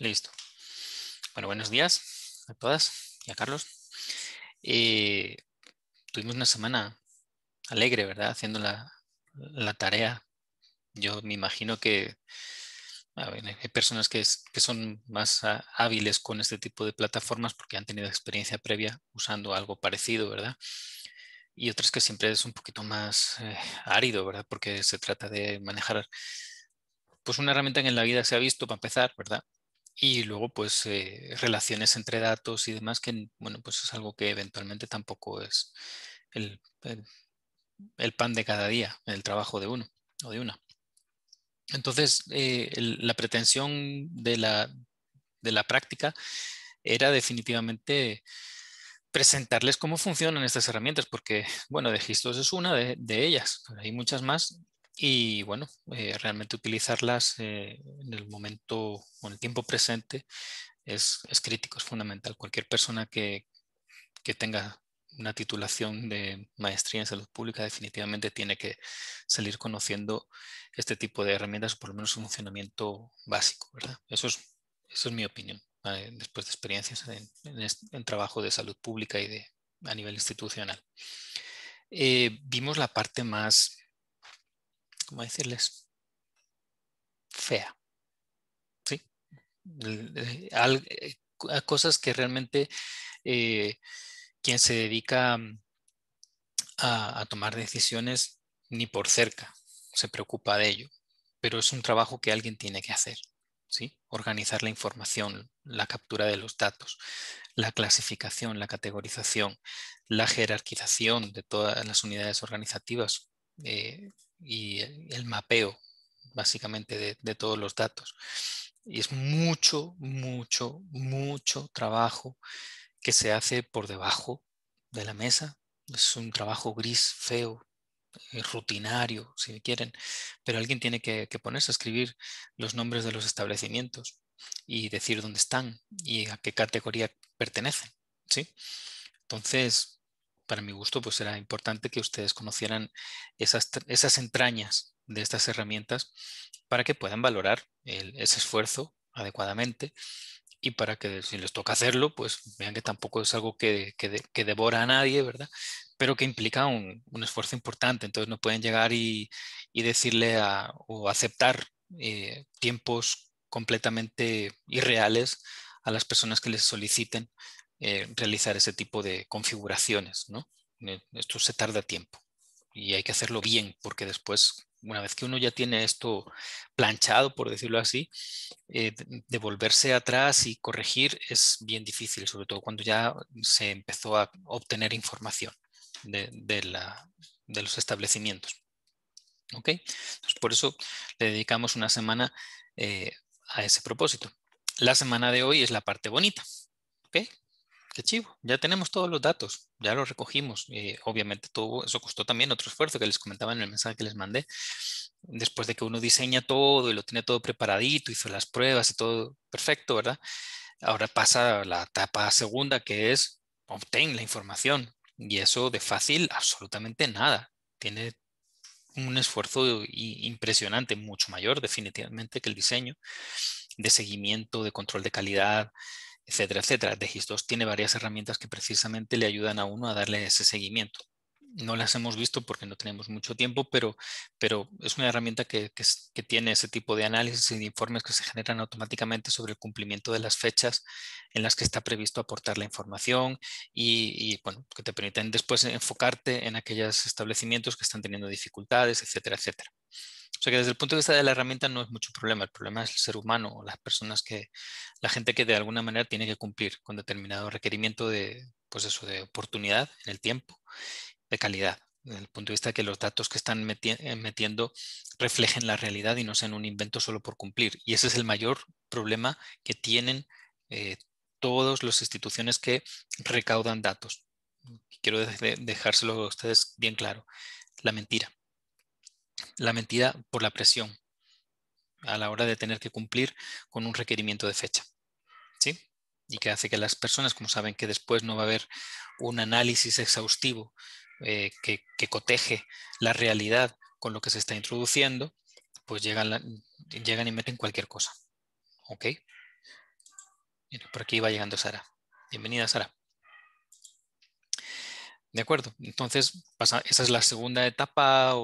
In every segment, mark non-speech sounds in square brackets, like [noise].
Listo. Bueno, buenos días a todas y a Carlos. Eh, tuvimos una semana alegre, ¿verdad? Haciendo la, tarea. Yo me imagino que hay personas que, son más ah, hábiles con este tipo de plataformas porque han tenido experiencia previa usando algo parecido, ¿verdad? Y otras que siempre es un poquito más eh, árido, ¿verdad? Porque se trata de manejar pues una herramienta que en la vida se ha visto para empezar, ¿verdad? y luego pues eh, relaciones entre datos y demás que bueno pues es algo que eventualmente tampoco es el, pan de cada día el trabajo de uno o de una entonces eh, la pretensión de la, de la práctica era definitivamente presentarles cómo funcionan estas herramientas, porque, bueno, de es una de, ellas, hay muchas más y bueno, eh, realmente utilizarlas eh, en el momento o en el tiempo presente es, crítico, es fundamental. Cualquier persona que, tenga una titulación de maestría en salud pública definitivamente tiene que salir conociendo este tipo de herramientas, por lo menos su funcionamiento básico, ¿verdad? Eso es, eso es mi opinión, eh, después de experiencias en, trabajo de salud pública y de, a nivel institucional. vimos la parte más como decirles, fea. ¿Sí? Eh, eh, cosas que realmente eh, quien se dedica mm, a, tomar decisiones ni por cerca se preocupa de ello, pero es un trabajo que alguien tiene que hacer. ¿sí? Organizar la información, la captura de los datos, la clasificación, la categorización, la jerarquización de todas las unidades organizativas eh, y el, mapeo básicamente de, todos los datos. Y es mucho, mucho, mucho trabajo que se hace por debajo de la mesa. Es un trabajo gris, feo, eh, rutinario, si quieren, pero alguien tiene que, ponerse a escribir los nombres de los establecimientos y decir dónde están y a qué categoría pertenecen. ¿sí? Entonces, para mi gusto, pues era importante que ustedes conocieran esas, esas entrañas de estas herramientas para que puedan valorar ese esfuerzo adecuadamente y para que si les toca hacerlo, pues vean que tampoco es algo que, devora a nadie, ¿verdad? Pero que implica un, esfuerzo importante. Entonces no pueden llegar y, decirle o aceptar eh, tiempos completamente irreales a las personas que les soliciten eh, realizar ese tipo de configuraciones. ¿no? Eh, esto se tarda tiempo y hay que hacerlo bien porque después, una vez que uno ya tiene esto planchado, por decirlo así, eh, devolverse atrás y corregir es bien difícil, sobre todo cuando ya se empezó a obtener información de, los establecimientos. ¿Ok? por eso le dedicamos una semana a ese propósito. La semana de hoy es la parte bonita. ¿Ok? qué chivo, ya tenemos todos los datos, ya los recogimos. Eh, obviamente todo eso costó también otro esfuerzo que les comentaba en el mensaje que les mandé. Después de que uno diseña todo y lo tiene todo preparadito, hizo las pruebas y todo perfecto, ¿verdad? Ahora pasa la etapa segunda que es obtener la información y eso de fácil absolutamente nada. Tiene un esfuerzo impresionante, mucho mayor definitivamente que el diseño de seguimiento, de control de calidad, etcétera, etcétera. Degis2 tiene varias herramientas que precisamente le ayudan a uno a darle ese seguimiento no las hemos visto porque no tenemos mucho tiempo, pero, pero es una herramienta que, tiene ese tipo de análisis y de informes que se generan automáticamente sobre el cumplimiento de las fechas en las que está previsto aportar la información y, bueno, que te permiten después enfocarte en aquellos establecimientos que están teniendo dificultades, etcétera, etcétera. O sea que desde el punto de vista de la herramienta no es mucho problema, el problema es el ser humano o las personas que, la gente que de alguna manera tiene que cumplir con determinado requerimiento de, pues de oportunidad en el tiempo de calidad, desde el punto de vista de que los datos que están eh, metiendo reflejen la realidad y no sean un invento solo por cumplir. Y ese es el mayor problema que tienen eh, todas las instituciones que recaudan datos. Quiero dejárselo a ustedes bien claro. La mentira. La mentira por la presión a la hora de tener que cumplir con un requerimiento de fecha. ¿Sí? Y que hace que las personas, como saben que después no va a haber un análisis exhaustivo eh, que, coteje la realidad con lo que se está introduciendo, pues llegan, llegan y meten cualquier cosa. ¿Ok? por aquí va llegando Sara. Bienvenida, Sara. De acuerdo, entonces esa es la segunda etapa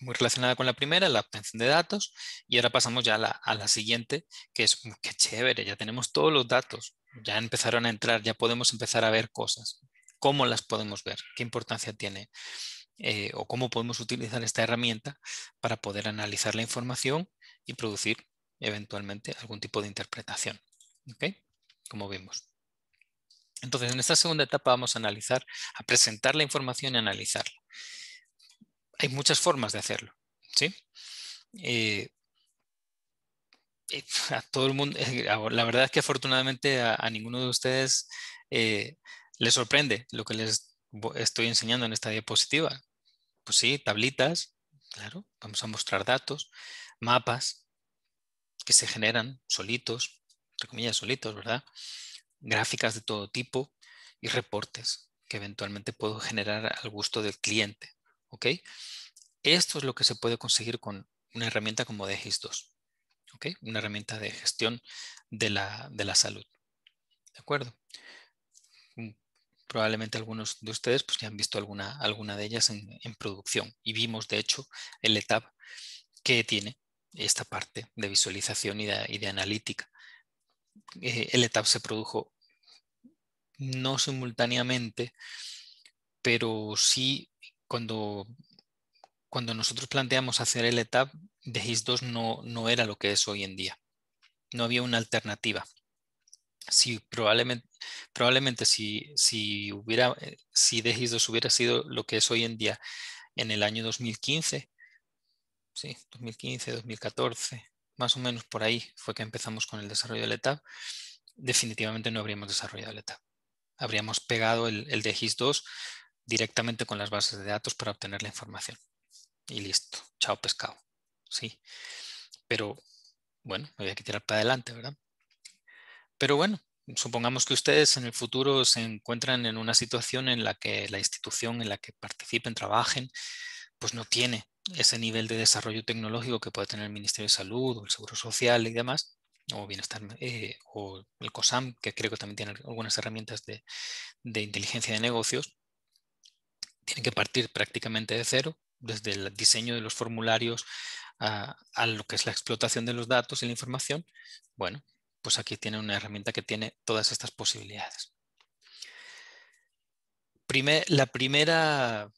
muy relacionada con la primera, la obtención de datos, y ahora pasamos ya a la, a la siguiente, que es, mm, que chévere, ya tenemos todos los datos, ya empezaron a entrar, ya podemos empezar a ver cosas cómo las podemos ver, qué importancia tiene eh, o cómo podemos utilizar esta herramienta para poder analizar la información y producir eventualmente algún tipo de interpretación. ¿ok? Como vimos. Entonces, en esta segunda etapa vamos a analizar, a presentar la información y analizarla. Hay muchas formas de hacerlo. ¿sí? Eh, eh, a todo el mundo, la verdad es que afortunadamente a, ninguno de ustedes les sorprende lo que les estoy enseñando en esta diapositiva. Pues sí, tablitas, claro, vamos a mostrar datos, mapas que se generan solitos, entre comillas solitos, ¿verdad? Gráficas de todo tipo y reportes que eventualmente puedo generar al gusto del cliente, ¿ok? Esto es lo que se puede conseguir con una herramienta como DGIS 2, ¿ok? Una herramienta de gestión de la, de la salud, ¿de acuerdo? probablemente algunos de ustedes pues, ya han visto alguna, alguna de ellas en, producción y vimos de hecho el ETAP que tiene esta parte de visualización y de, analítica. Eh, el ETAP se produjo no simultáneamente, pero sí cuando, cuando nosotros planteamos hacer el ETAP, de GIS2 no, no era lo que es hoy en día. No había una alternativa si probablemente, probablemente si, si, hubiera, eh, si hubiera sido lo que es hoy en día en el año 2015, sí, 2015, 2014, más o menos por ahí fue que empezamos con el desarrollo de la ETAP, definitivamente no habríamos desarrollado el ETAP. Habríamos pegado el, el 2 directamente con las bases de datos para obtener la información. Y listo, chao pescado. Sí, pero bueno, había que tirar para adelante, ¿verdad? Pero bueno, supongamos que ustedes en el futuro se encuentran en una situación en la que la institución en la que participen, trabajen, pues no tiene ese nivel de desarrollo tecnológico que puede tener el Ministerio de Salud o el Seguro Social y demás, o Bienestar, eh, o el COSAM, que creo que también tiene algunas herramientas de, inteligencia de negocios, tienen que partir prácticamente de cero, desde el diseño de los formularios a, a lo que es la explotación de los datos y la información. Bueno, pues aquí tiene una herramienta que tiene todas estas posibilidades. la primera,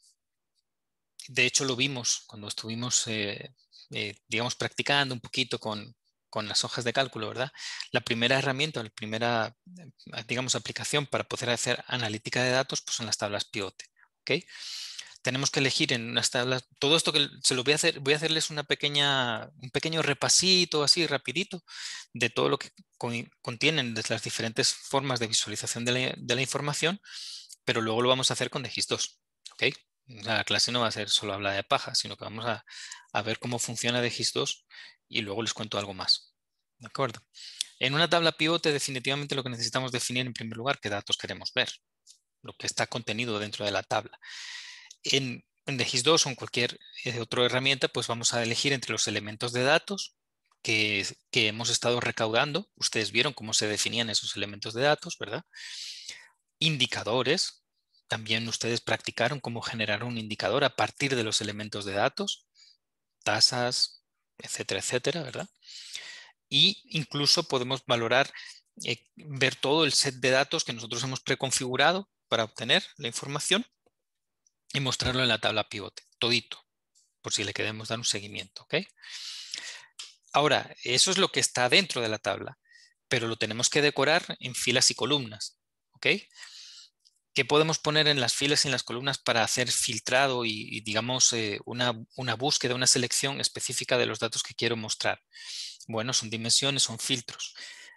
de hecho lo vimos cuando estuvimos, eh, eh, digamos, practicando un poquito con, las hojas de cálculo, ¿verdad? La primera herramienta, la primera, eh, digamos, aplicación para poder hacer analítica de datos pues son las tablas PIOTE, ¿ok? tenemos que elegir en unas tablas, todo esto que se lo voy a hacer, voy a hacerles una pequeña, un pequeño repasito así rapidito de todo lo que contienen las diferentes formas de visualización de la, información, pero luego lo vamos a hacer con DGIS2, la clase no va a ser solo hablar de paja, sino que vamos a, ver cómo funciona DGIS2 y luego les cuento algo más, ¿de acuerdo? En una tabla pivote definitivamente lo que necesitamos definir en primer lugar qué datos queremos ver, lo que está contenido dentro de la tabla en, en 2 o en cualquier eh, otra herramienta, pues vamos a elegir entre los elementos de datos que, hemos estado recaudando. Ustedes vieron cómo se definían esos elementos de datos, ¿verdad? Indicadores. También ustedes practicaron cómo generar un indicador a partir de los elementos de datos, tasas, etcétera, etcétera, ¿verdad? Y incluso podemos valorar, eh, ver todo el set de datos que nosotros hemos preconfigurado para obtener la información y mostrarlo en la tabla pivote, todito, por si le queremos dar un seguimiento. Ahora, eso es lo que está dentro de la tabla, pero lo tenemos que decorar en filas y columnas. ¿Qué podemos poner en las filas y en las columnas para hacer filtrado y, digamos, eh, una, una búsqueda, una selección específica de los datos que quiero mostrar? Bueno, son dimensiones, son filtros.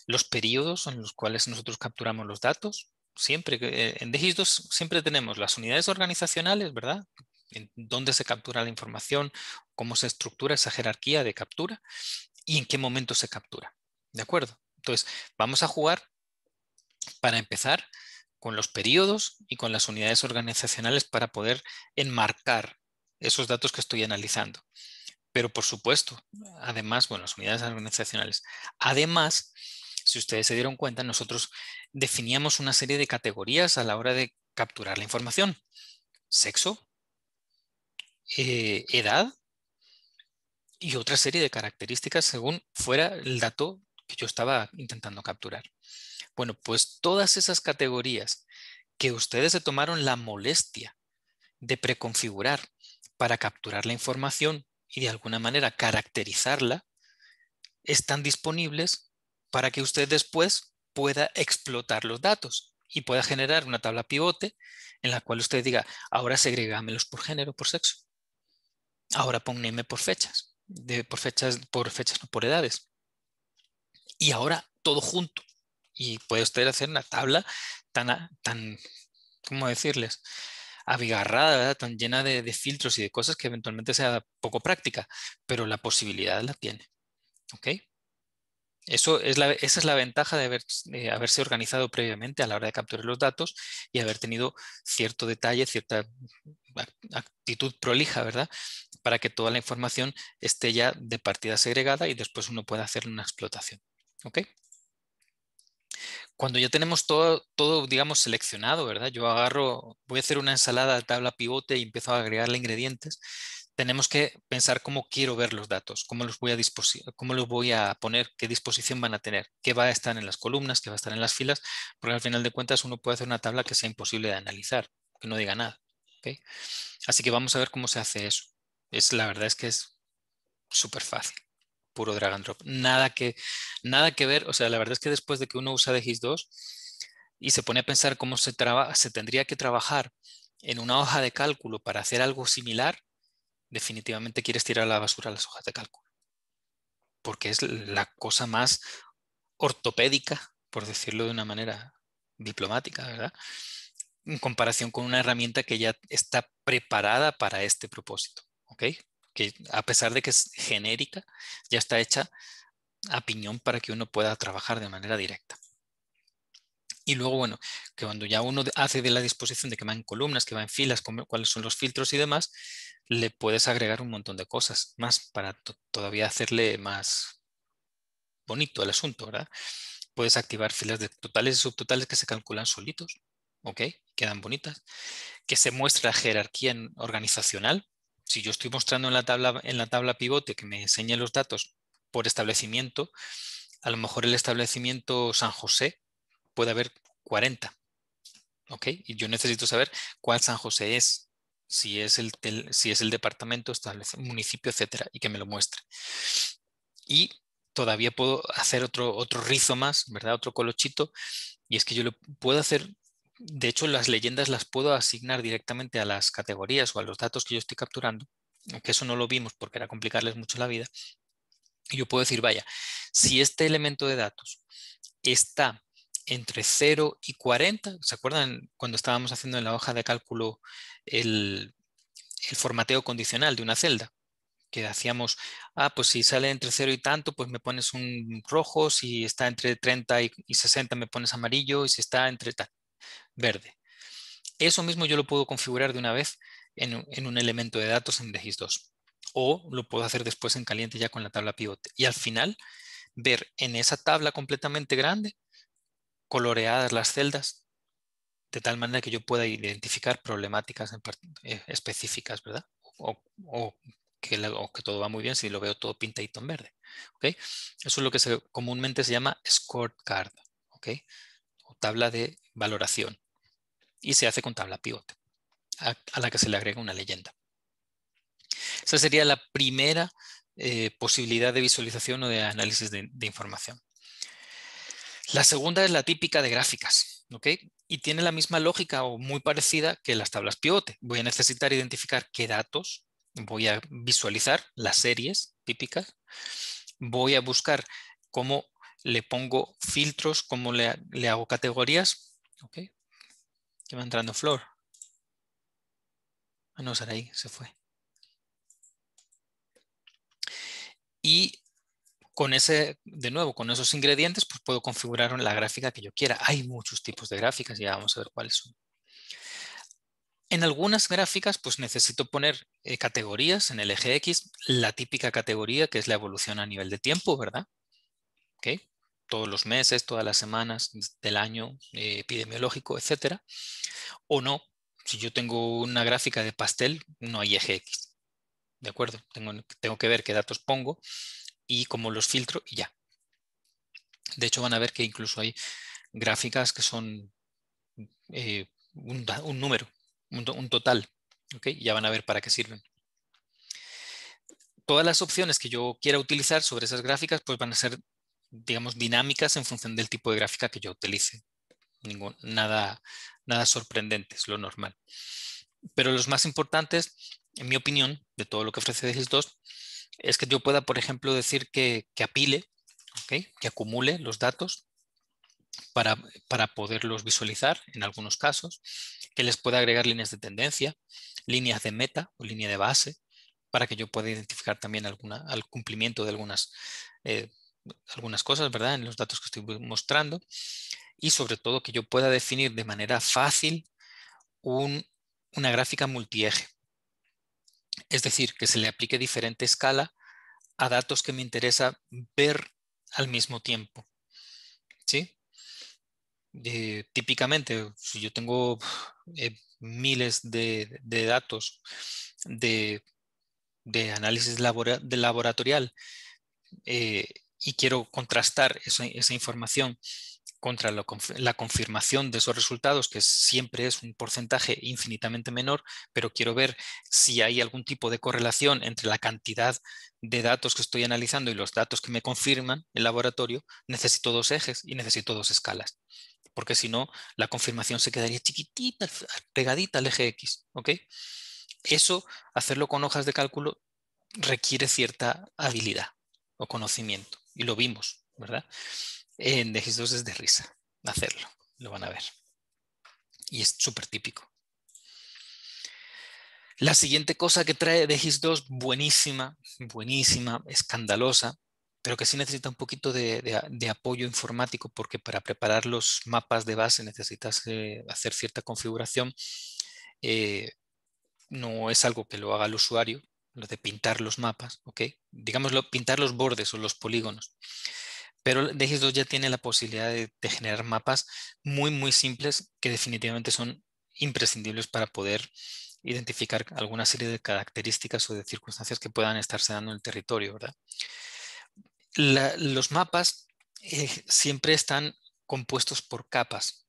Los periodos en los cuales nosotros capturamos los datos, siempre, en siempre tenemos las unidades organizacionales, ¿verdad? En dónde se captura la información, cómo se estructura esa jerarquía de captura y en qué momento se captura. ¿De acuerdo? Entonces, vamos a jugar para empezar con los periodos y con las unidades organizacionales para poder enmarcar esos datos que estoy analizando. Pero por supuesto, además, bueno, las unidades organizacionales. Además, si ustedes se dieron cuenta, nosotros definíamos una serie de categorías a la hora de capturar la información. Sexo, eh, edad y otra serie de características según fuera el dato que yo estaba intentando capturar. Bueno, pues todas esas categorías que ustedes se tomaron la molestia de preconfigurar para capturar la información y de alguna manera caracterizarla, están disponibles para que usted después pueda explotar los datos y pueda generar una tabla pivote en la cual usted diga, ahora segregámelos por género, por sexo. Ahora ponme por fechas, de, por fechas, por fechas, no por edades. Y ahora todo junto. Y puede usted hacer una tabla tan, tan ¿cómo decirles? abigarrada, tan llena de, de, filtros y de cosas que eventualmente sea poco práctica, pero la posibilidad la tiene. ¿Ok? Eso es esa es la ventaja de eh, haberse organizado previamente a la hora de capturar los datos y haber tenido cierto detalle, cierta actitud prolija, ¿verdad? Para que toda la información esté ya de partida segregada y después uno pueda hacer una explotación. ¿Ok? Cuando ya tenemos todo, todo, digamos, seleccionado, ¿verdad? Yo agarro, voy a hacer una ensalada de tabla pivote y empiezo a agregarle ingredientes tenemos que pensar cómo quiero ver los datos, cómo los voy a, cómo los voy a poner, qué disposición van a tener, qué va a estar en las columnas, qué va a estar en las filas, porque al final de cuentas uno puede hacer una tabla que sea imposible de analizar, que no diga nada. Así que vamos a ver cómo se hace eso. Es, la verdad es que es súper fácil, puro drag and drop. Nada que, nada que ver, o sea, la verdad es que después de que uno usa gis 2 y se pone a pensar cómo se, se tendría que trabajar en una hoja de cálculo para hacer algo similar, definitivamente quieres tirar a la basura las hojas de cálculo, porque es la cosa más ortopédica, por decirlo de una manera diplomática, ¿verdad? En comparación con una herramienta que ya está preparada para este propósito, ¿ok? Que a pesar de que es genérica, ya está hecha a piñón para que uno pueda trabajar de manera directa. Y luego, bueno, que cuando ya uno hace de la disposición de que va en columnas, que va en filas, cuáles son los filtros y demás, le puedes agregar un montón de cosas más para todavía hacerle más bonito el asunto, ¿verdad? Puedes activar filas de totales y subtotales que se calculan solitos, ¿ok? Quedan bonitas. Que se muestra jerarquía organizacional. Si yo estoy mostrando en la tabla, en la tabla pivote que me enseñe los datos por establecimiento, a lo mejor el establecimiento San José puede haber 40. ¿Ok? Y yo necesito saber cuál San José es, si es el, si es el departamento, municipio, etcétera, y que me lo muestre. Y todavía puedo hacer otro, otro rizo más, ¿verdad? Otro colochito. Y es que yo lo puedo hacer de hecho, las leyendas las puedo asignar directamente a las categorías o a los datos que yo estoy capturando, aunque eso no lo vimos porque era complicarles mucho la vida. Y yo puedo decir, vaya, si este elemento de datos está entre 0 y 40. ¿Se acuerdan cuando estábamos haciendo en la hoja de cálculo el, formateo condicional de una celda? que hacíamos, ah, pues si sale entre 0 y tanto, pues me pones un rojo, si está entre 30 y, 60 me pones amarillo, y si está entre tal, verde. Eso mismo yo lo puedo configurar de una vez en, un elemento de datos en registros 2 o lo puedo hacer después en caliente ya con la tabla pivote Y al final, ver en esa tabla completamente grande coloreadas las celdas de tal manera que yo pueda identificar problemáticas eh, específicas, ¿verdad? O, que todo va muy bien si lo veo todo pintadito en verde. Eso es lo que comúnmente se llama scorecard, ¿ok? o tabla de valoración. Y se hace con tabla pivote a, la que se le agrega una leyenda. Esa sería la primera eh, posibilidad de visualización o de análisis de información. La segunda es la típica de gráficas, ¿ok? Y tiene la misma lógica o muy parecida que las tablas pivote. Voy a necesitar identificar qué datos voy a visualizar, las series típicas. Voy a buscar cómo le pongo filtros, cómo le, hago categorías. ¿Ok? ¿Qué va entrando Flor? Ah, no, Saraí, se fue. Y con ese, de nuevo, con esos ingredientes, pues puedo configurar la gráfica que yo quiera. Hay muchos tipos de gráficas, ya vamos a ver cuáles son. En algunas gráficas, pues necesito poner eh, categorías en el eje X, la típica categoría que es la evolución a nivel de tiempo, ¿verdad? Todos los meses, todas las semanas del año eh, epidemiológico, etc. O no, si yo tengo una gráfica de pastel, no hay eje X. ¿De acuerdo? Tengo, tengo que ver qué datos pongo y como los filtro y ya. De hecho, van a ver que incluso hay gráficas que son eh, un, número, un, total. ¿okay? Ya van a ver para qué sirven. Todas las opciones que yo quiera utilizar sobre esas gráficas pues van a ser, digamos, dinámicas en función del tipo de gráfica que yo utilice. nada, nada sorprendente, es lo normal. Pero los más importantes, en mi opinión, de todo lo que ofrece DGIS 2, es que yo pueda, por ejemplo, decir que, apile, que acumule los datos para, poderlos visualizar en algunos casos, que les pueda agregar líneas de tendencia, líneas de meta o línea de base, para que yo pueda identificar también alguna, al cumplimiento de algunas, eh, cosas ¿verdad? en los datos que estoy mostrando y sobre todo que yo pueda definir de manera fácil una gráfica multieje es decir, que se le aplique diferente escala a datos que me interesa ver al mismo tiempo. ¿Sí? Eh, típicamente, si yo tengo eh, miles de, datos de, análisis de laboratorial eh, y quiero contrastar esa información contra la, confirmación de esos resultados, que siempre es un porcentaje infinitamente menor, pero quiero ver si hay algún tipo de correlación entre la cantidad de datos que estoy analizando y los datos que me confirman el laboratorio, necesito dos ejes y necesito dos escalas, porque si no, la confirmación se quedaría chiquitita, pegadita al eje X. ¿ok? Eso, hacerlo con hojas de cálculo, requiere cierta habilidad o conocimiento, y lo vimos, ¿verdad? en de 2 es de risa hacerlo, lo van a ver. Y es súper típico. La siguiente cosa que trae de 2, buenísima, buenísima, escandalosa, pero que sí necesita un poquito de, apoyo informático, porque para preparar los mapas de base necesitas eh, hacer cierta configuración. Eh, no es algo que lo haga el usuario, lo de pintar los mapas, ¿ok? Digámoslo, pintar los bordes o los polígonos pero DGIS2 ya tiene la posibilidad de, generar mapas muy, muy simples que definitivamente son imprescindibles para poder identificar alguna serie de características o de circunstancias que puedan estarse dando en el territorio, ¿verdad? los mapas eh, siempre están compuestos por capas.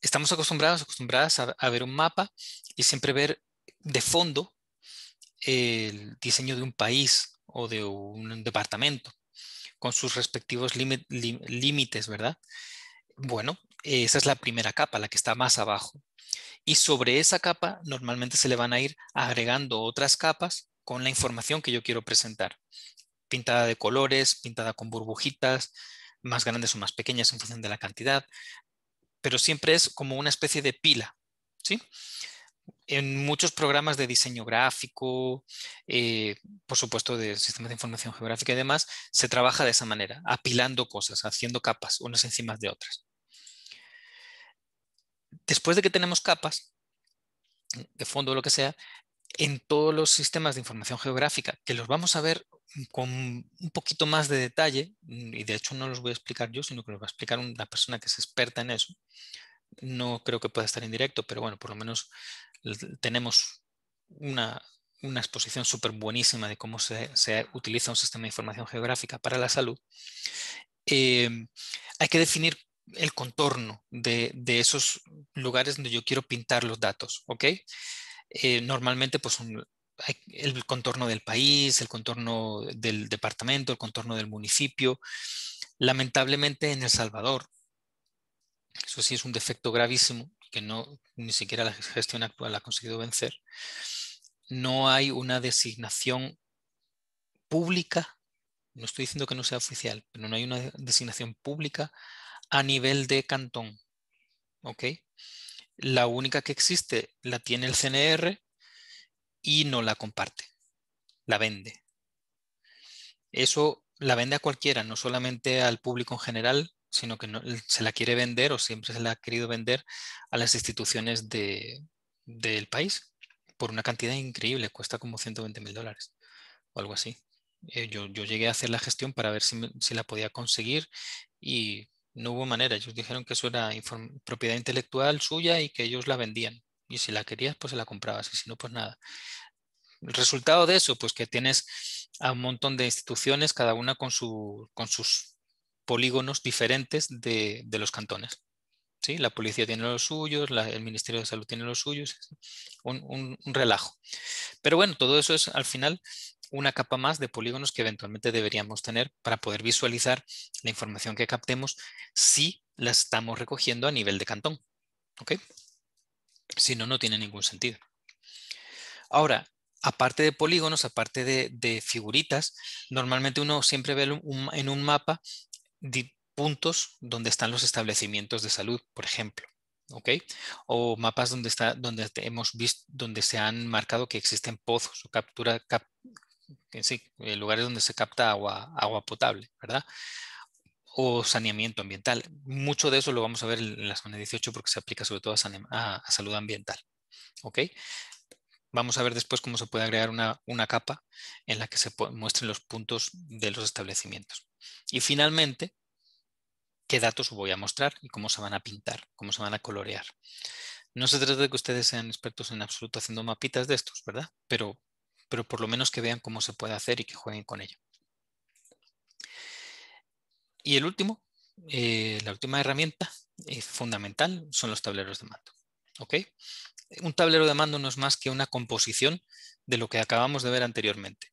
Estamos acostumbrados, acostumbradas a ver un mapa y siempre ver de fondo el diseño de un país o de un departamento con sus respectivos límites, ¿verdad? Bueno, esa es la primera capa, la que está más abajo. Y sobre esa capa normalmente se le van a ir agregando otras capas con la información que yo quiero presentar. Pintada de colores, pintada con burbujitas, más grandes o más pequeñas en función de la cantidad, pero siempre es como una especie de pila. ¿sí? en muchos programas de diseño gráfico, eh, por supuesto de sistemas de información geográfica y demás, se trabaja de esa manera, apilando cosas, haciendo capas unas encima de otras. Después de que tenemos capas, de fondo o lo que sea, en todos los sistemas de información geográfica, que los vamos a ver con un poquito más de detalle, y de hecho no los voy a explicar yo, sino que los va a explicar una persona que es experta en eso. No creo que pueda estar en directo, pero bueno, por lo menos tenemos una, una exposición súper buenísima de cómo se, se, utiliza un sistema de información geográfica para la salud, em, hay que definir el contorno de, de, esos lugares donde yo quiero pintar los datos, ¿ok? Eh, normalmente, pues, el contorno del país, el contorno del departamento, el contorno del municipio. Lamentablemente, en El Salvador, eso sí es un defecto gravísimo, que no ni siquiera la gestión actual ha conseguido vencer, no hay una designación pública, no estoy diciendo que no sea oficial, pero no hay una designación pública a nivel de cantón. ¿Ok? La única que existe la tiene el CNR y no la comparte, la vende. Eso la vende a cualquiera, no solamente al público en general, sino que se la quiere vender o siempre se la ha querido vender a las instituciones del país por una cantidad increíble, cuesta como 120 mil dólares o algo así. Eh, yo, llegué a hacer la gestión para ver si, si, la podía conseguir y no hubo manera. Ellos dijeron que eso era propiedad intelectual suya y que ellos la vendían. Y si la querías, pues se la comprabas y si no, pues nada. El resultado de eso, pues que tienes a un montón de instituciones, cada una con, su, con sus polígonos diferentes de, los cantones. ¿sí? La policía tiene los suyos, el Ministerio de Salud tiene los suyos, un, relajo. Pero bueno, todo eso es al final una capa más de polígonos que eventualmente deberíamos tener para poder visualizar la información que captemos si la estamos recogiendo a nivel de cantón. ¿ok? Si no, no tiene ningún sentido. Ahora, aparte de polígonos, aparte de, figuritas, normalmente uno siempre ve en un mapa puntos donde están los establecimientos de salud, por ejemplo. O mapas donde, está, donde hemos visto, donde se han marcado que existen pozos o captura, eh, lugares donde se capta agua, agua potable, ¿verdad? O saneamiento ambiental. Mucho de eso lo vamos a ver en la zona 18 porque se aplica sobre todo a, salud ambiental, Vamos a ver después cómo se puede agregar una capa en la que se muestren los puntos de los establecimientos. Y finalmente, qué datos voy a mostrar y cómo se van a pintar, cómo se van a colorear. No se trata de que ustedes sean expertos en absoluto haciendo mapitas de estos, ¿verdad? Pero, por lo menos que vean cómo se puede hacer y que jueguen con ello. Y el último, eh, la última herramienta es eh, fundamental son los tableros de mando. ¿ok? Un tablero de mando no es más que una composición de lo que acabamos de ver anteriormente.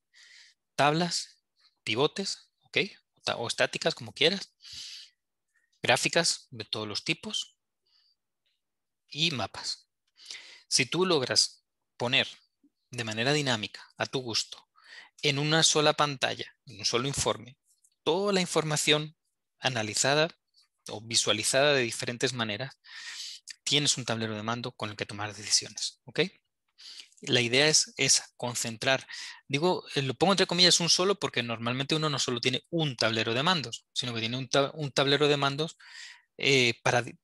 Tablas, pivotes, ¿ok? o estáticas, como quieras, gráficas de todos los tipos y mapas. Si tú logras poner de manera dinámica, a tu gusto, en una sola pantalla, en un solo informe, toda la información analizada o visualizada de diferentes maneras, tienes un tablero de mando con el que tomar decisiones. ¿ok? la idea es concentrar. Digo, eh, lo pongo entre comillas un solo porque normalmente uno no solo tiene un tablero de mandos, sino que tiene un, tablero de mandos eh,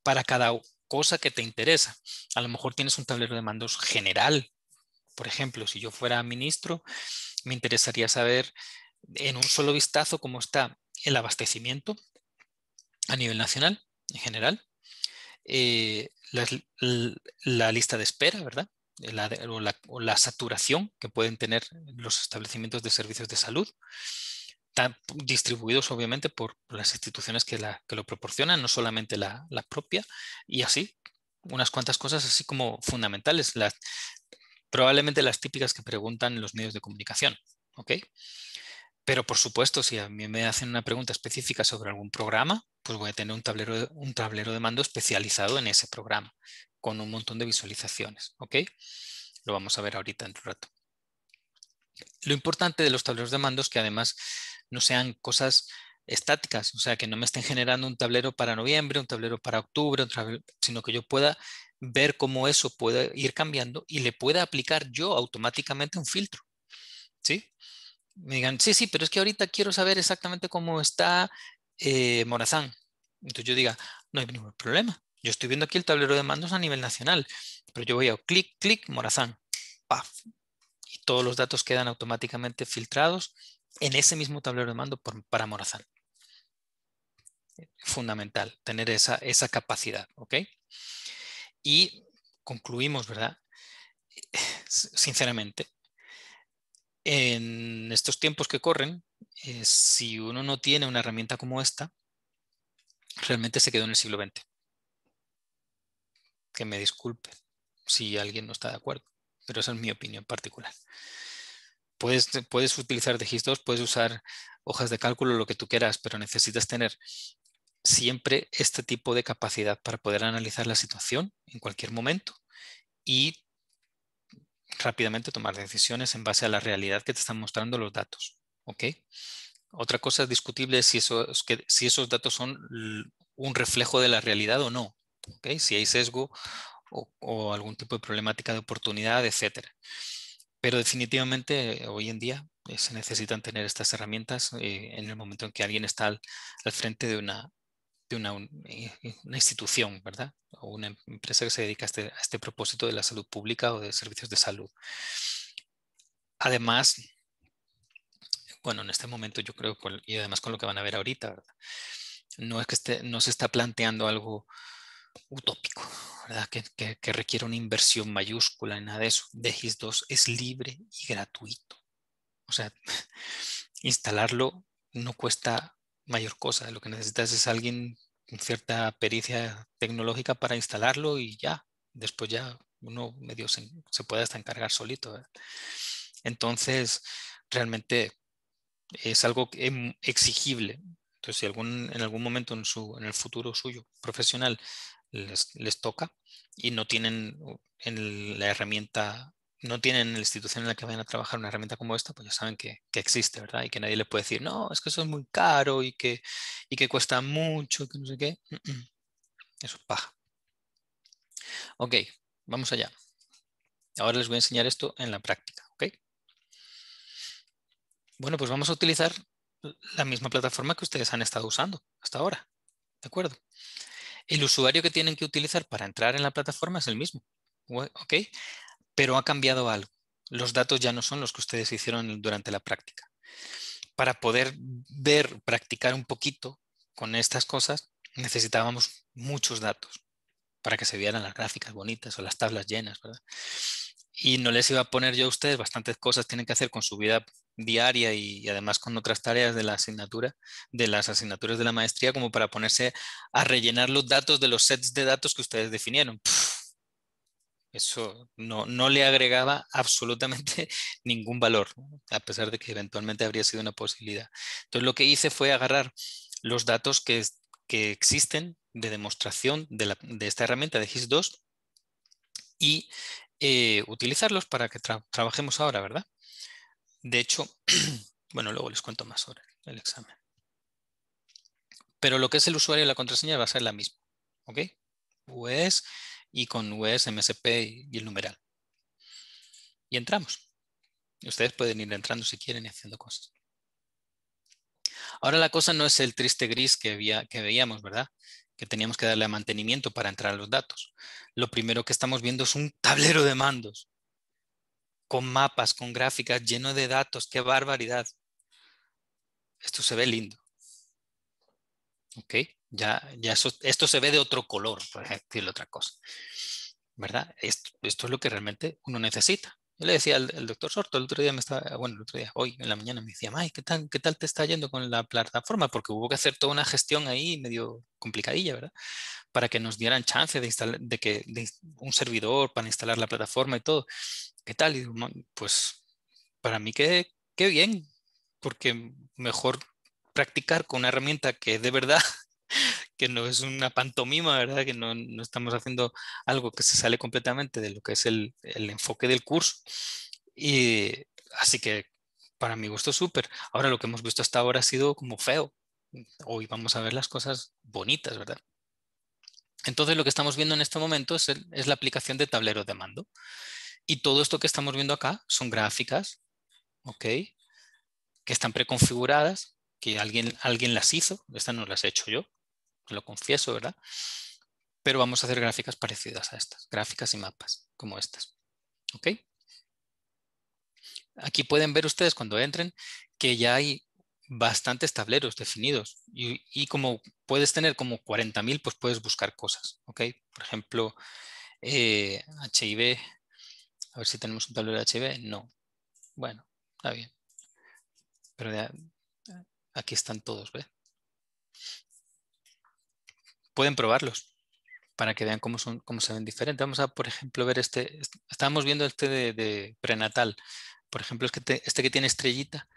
para, cada cosa que te interesa. A lo mejor tienes un tablero de mandos general. Por ejemplo, si yo fuera ministro, me interesaría saber en un solo vistazo cómo está el abastecimiento a nivel nacional en general, eh, la, lista de espera, ¿verdad? Eh, la, o, la, saturación que pueden tener los establecimientos de servicios de salud, distribuidos obviamente por las instituciones que, lo proporcionan, no solamente la, propia, y así unas cuantas cosas así como fundamentales, probablemente las típicas que preguntan los medios de comunicación. Pero por supuesto, si a mí me hacen una pregunta específica sobre algún programa, pues voy a tener un tablero, un tablero de mando especializado en ese programa con un montón de visualizaciones. ¿ok? Lo vamos a ver ahorita en un rato. Lo importante de los tableros de mando es que además no sean cosas estáticas, o sea, que no me estén generando un tablero para noviembre, un tablero para octubre, sino que yo pueda ver cómo eso puede ir cambiando y le pueda aplicar yo automáticamente un filtro. ¿Sí? Me digan, sí, sí, pero es que ahorita quiero saber exactamente cómo está eh, Morazán. Entonces yo diga, no hay ningún problema. Yo estoy viendo aquí el tablero de mandos a nivel nacional, pero yo voy a clic, clic, Morazán, paf. Y todos los datos quedan automáticamente filtrados en ese mismo tablero de mando para Morazán. Fundamental tener esa, esa capacidad, ¿ok? Y concluimos, ¿verdad? Sinceramente, en estos tiempos que corren, eh, si uno no tiene una herramienta como esta, realmente se quedó en el siglo XX que me disculpe si alguien no está de acuerdo, pero esa es mi opinión particular. Puedes, puedes utilizar dgis puedes usar hojas de cálculo, lo que tú quieras, pero necesitas tener siempre este tipo de capacidad para poder analizar la situación en cualquier momento y rápidamente tomar decisiones en base a la realidad que te están mostrando los datos. Otra cosa discutible es si, si esos datos son un reflejo de la realidad o no si hay sesgo o, algún tipo de problemática de oportunidad, etcétera. Pero definitivamente eh, hoy en día eh, se necesitan tener estas herramientas eh, en el momento en que alguien está al, frente de una, de una, institución, ¿verdad? O una empresa que se dedica este, a este, propósito de la salud pública o de servicios de salud. Además, bueno, en este momento yo creo, y además con lo que van a ver ahorita, No es que no se está planteando algo utópico, ¿verdad? Que, requiere una inversión mayúscula, en nada de eso. DGIS 2 es libre y gratuito. O sea, [laughs] instalarlo no cuesta mayor cosa. Lo que necesitas es alguien con cierta pericia tecnológica para instalarlo y ya. Después ya uno medio se, puede hasta encargar solito. Entonces, realmente es algo em, exigible. Entonces, si algún, en algún momento en, su, en el futuro suyo profesional les, toca y no tienen en la herramienta, no tienen la institución en la que vayan a trabajar una herramienta como esta, pues ya saben que, existe, ¿verdad? Y que nadie les puede decir, no, es que eso es muy caro y que, cuesta mucho, que no sé qué. [clears throat] Eso es paja. Ok, vamos allá. Ahora les voy a enseñar esto en la práctica, ¿ok? Bueno, pues vamos a utilizar la misma plataforma que ustedes han estado usando hasta ahora, ¿de acuerdo? el usuario que tienen que utilizar para entrar en la plataforma es el mismo. ¿Ok? Pero ha cambiado algo. Los datos ya no son los que ustedes hicieron durante la práctica. Para poder ver, practicar un poquito con estas cosas, necesitábamos muchos datos para que se vieran las gráficas bonitas o las tablas llenas, ¿verdad? Y no les iba a poner yo a ustedes bastantes cosas tienen que hacer con su vida diaria y, además con otras tareas de la asignatura, de las asignaturas de la maestría, como para ponerse a rellenar los datos de los sets de datos que ustedes definieron. eso no, no le agregaba absolutamente [laughs] ningún valor, a pesar de que eventualmente habría sido una posibilidad. Entonces lo que hice fue agarrar los datos que, que existen de demostración de, esta herramienta de GIS2 y eh, utilizarlos para que trabajemos ahora, ¿verdad? De hecho, [clears throat] bueno, luego les cuento más sobre el examen. Pero lo que es el usuario y la contraseña va a ser la misma. ¿Ok? US e y con US, e MSP y el numeral. Y entramos. Ustedes pueden ir entrando si quieren y haciendo cosas. Ahora la cosa no es el triste gris que, había, que veíamos, ¿verdad? Que teníamos que darle a mantenimiento para entrar a los datos. Lo primero que estamos viendo es un tablero de mandos con mapas, con gráficas, lleno de datos, qué barbaridad. Esto se ve lindo. ¿Ok? Ya, ya esto se ve de otro color, por ejemplo, otra cosa. ¿Verdad? esto es lo que realmente uno necesita. Yo le decía al, doctor Sorto el otro día, me estaba, bueno, el otro día, hoy en la mañana me decía, Mike, ¿qué tal, ¿qué tal te está yendo con la plataforma? Porque hubo que hacer toda una gestión ahí medio complicadilla, ¿verdad? Para que nos dieran chance de de que un servidor para instalar la plataforma y todo. ¿Qué tal? Y digo, pues para mí qué, qué bien, porque mejor practicar con una herramienta que de verdad que no es una pantomima, ¿verdad? Que no, estamos haciendo algo que se sale completamente de lo que es el, enfoque del curso. Y así que para mi gusto súper. Ahora lo que hemos visto hasta ahora ha sido como feo. Hoy vamos a ver las cosas bonitas, ¿verdad? Entonces lo que estamos viendo en este momento es, la aplicación de tablero de mando. Y todo esto que estamos viendo acá son gráficas, ¿ok? Que están preconfiguradas, que alguien, alguien las hizo, esta no las he hecho yo, lo confieso, ¿verdad? Pero vamos a hacer gráficas parecidas a estas, gráficas y mapas como estas. ¿Ok? Aquí pueden ver ustedes cuando entren que ya hay bastantes tableros definidos y, como puedes tener como 40.000, pues puedes buscar cosas. ¿Ok? Por ejemplo, HIV, eh, a ver si tenemos un tablero de HIV, no. Bueno, está bien. Pero ya, aquí están todos, ¿ves? pueden probarlos para que vean cómo, son, cómo se ven diferentes. Vamos a, por ejemplo, ver este, estábamos viendo este de, prenatal, por ejemplo, es que este que tiene estrellita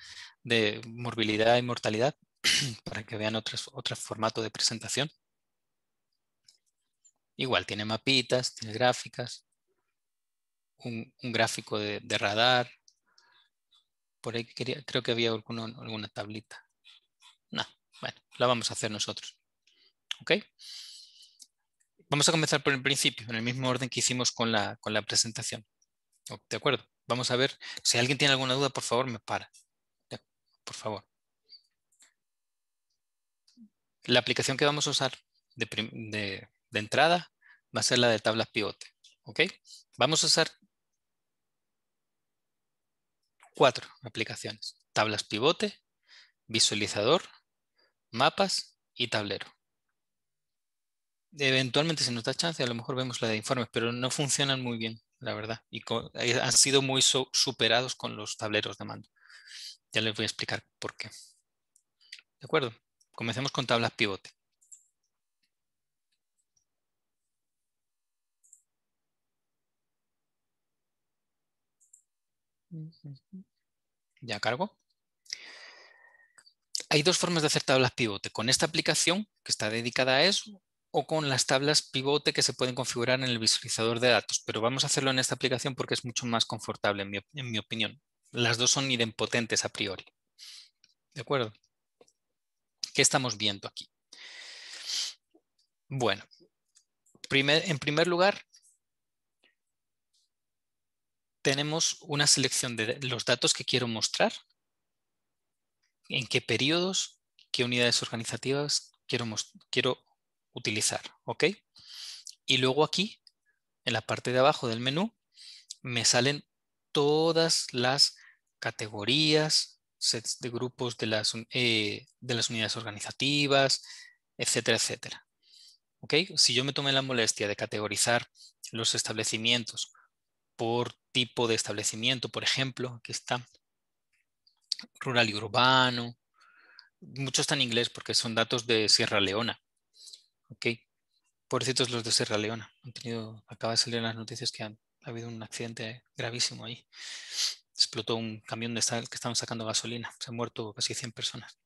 de morbilidad y mortalidad, [clears throat] para que vean otros, otro formato de presentación. Igual, tiene mapitas, tiene gráficas, un, gráfico de, radar. Por ahí creo que había alguna tablita. No, bueno, la vamos a hacer nosotros. Vamos a comenzar por el principio, en el mismo orden que hicimos con la, presentación. Oh, ¿De acuerdo? Vamos a ver. Si alguien tiene alguna duda, por favor, me para. Por favor. La aplicación que vamos a usar de, entrada va a ser la de tablas pivote. Vamos a usar cuatro aplicaciones. Tablas pivote, visualizador, mapas y tablero eventualmente si nos da chance, a lo mejor vemos la de informes, pero no funcionan muy bien, la verdad, y eh, han sido muy superados con los tableros de mando. Ya les voy a explicar por qué. ¿De acuerdo? Comencemos con tablas pivote. Ya cargo. Hay dos formas de hacer tablas pivote. Con esta aplicación, que está dedicada a eso, o con las tablas pivote que se pueden configurar en el visualizador de datos, pero vamos a hacerlo en esta aplicación porque es mucho más confortable, en mi, opinión. Las dos son idempotentes a priori. ¿De acuerdo? ¿Qué estamos viendo aquí? Bueno, en primer lugar, tenemos una selección de los datos que quiero mostrar, en qué periodos, qué unidades organizativas quiero, quiero utilizar, ¿ok? Y luego aquí, en la parte de abajo del menú, me salen todas las categorías, sets de grupos de las, eh, de las unidades organizativas, etcétera, etcétera. ¿Ok? Si yo me tomé la molestia de categorizar los establecimientos por tipo de establecimiento, por ejemplo, aquí está, rural y urbano, mucho está en inglés porque son datos de Sierra Leona, Ok. es los de Sierra Leona. Han tenido, acaba de salir en las noticias que han, ha habido un accidente gravísimo ahí. Explotó un camión de sal que estaban sacando gasolina. Se han muerto casi 100 personas.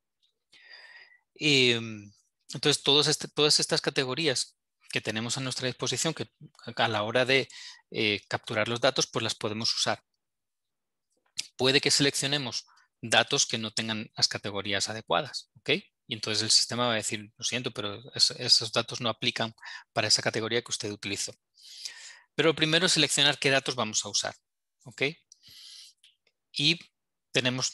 Y em, entonces este, todas estas categorías que tenemos a nuestra disposición, que a la hora de eh, capturar los datos, pues las podemos usar. Puede que seleccionemos datos que no tengan las categorías adecuadas, okay y entonces el sistema va a decir, lo siento, pero esos datos no aplican para esa categoría que usted utilizó. Pero lo primero es seleccionar qué datos vamos a usar. Y tenemos,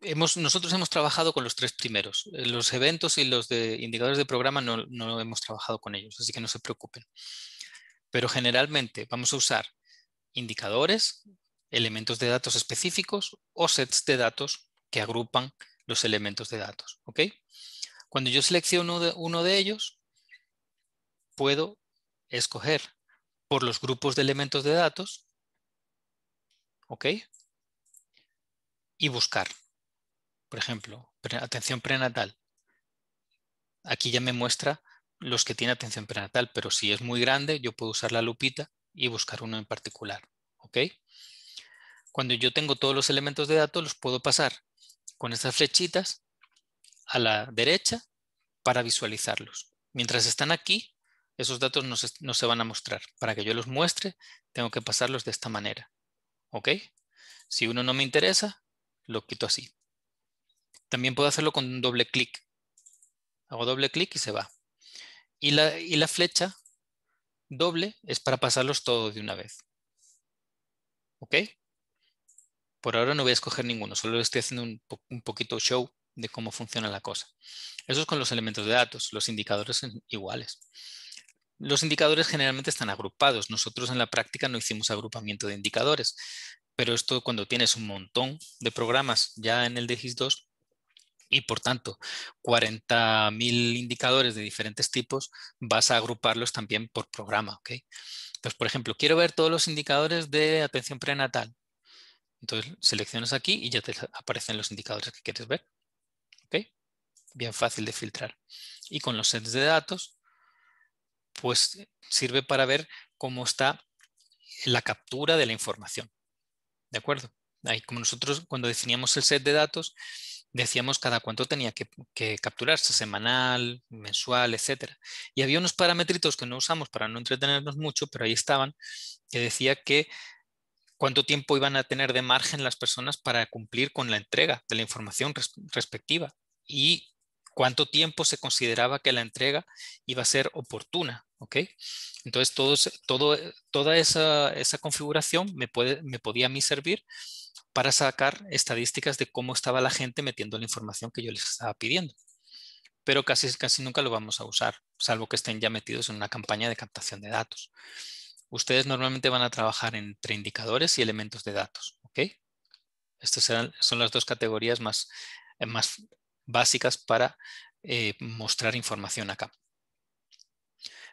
hemos, nosotros hemos trabajado con los tres primeros. Los eventos y los de indicadores de programa no, no hemos trabajado con ellos, así que no se preocupen. Pero generalmente vamos a usar indicadores, elementos de datos específicos o sets de datos que agrupan los elementos de datos. ¿ok? Cuando yo selecciono uno de, ellos, puedo escoger por los grupos de elementos de datos ¿ok? y buscar. Por ejemplo, atención prenatal. Aquí ya me muestra los que tienen atención prenatal, pero si es muy grande, yo puedo usar la lupita y buscar uno en particular. ¿ok? Cuando yo tengo todos los elementos de datos, los puedo pasar con estas flechitas a la derecha para visualizarlos. Mientras están aquí, esos datos no se, van a mostrar. Para que yo los muestre, tengo que pasarlos de esta manera. ¿Ok? Si uno no me interesa, lo quito así. También puedo hacerlo con un doble clic. Hago doble clic y se va. Y la, y la flecha doble es para pasarlos todos de una vez. ¿Ok? por ahora no voy a escoger ninguno, solo estoy haciendo un, poquito show de cómo funciona la cosa. Eso es con los elementos de datos, los indicadores son iguales. Los indicadores generalmente están agrupados. Nosotros en la práctica no hicimos agrupamiento de indicadores, pero esto cuando tienes un montón de programas ya en el DEGIS 2 y por tanto 40.000 indicadores de diferentes tipos, vas a agruparlos también por programa. Entonces, por ejemplo, quiero ver todos los indicadores de atención prenatal. Entonces seleccionas aquí y ya te aparecen los indicadores que quieres ver. Bien fácil de filtrar. Y con los sets de datos, pues sirve para ver cómo está la captura de la información. ¿De acuerdo? Ahí, como nosotros cuando definíamos el set de datos, decíamos cada cuánto tenía que, que capturarse, semanal, mensual, etc. Y había unos parametritos que no usamos para no entretenernos mucho, pero ahí estaban, que decía que cuánto tiempo iban a tener de margen las personas para cumplir con la entrega de la información respectiva y cuánto tiempo se consideraba que la entrega iba a ser oportuna. ¿ok? Entonces, toda esa, configuración me, me podía a mí servir para sacar estadísticas de cómo estaba la gente metiendo la información que yo les estaba pidiendo. Pero casi, casi nunca lo vamos a usar, salvo que estén ya metidos en una campaña de captación de datos ustedes normalmente van a trabajar entre indicadores y elementos de datos. Estas son las dos categorías más, eh, básicas para eh, mostrar información acá.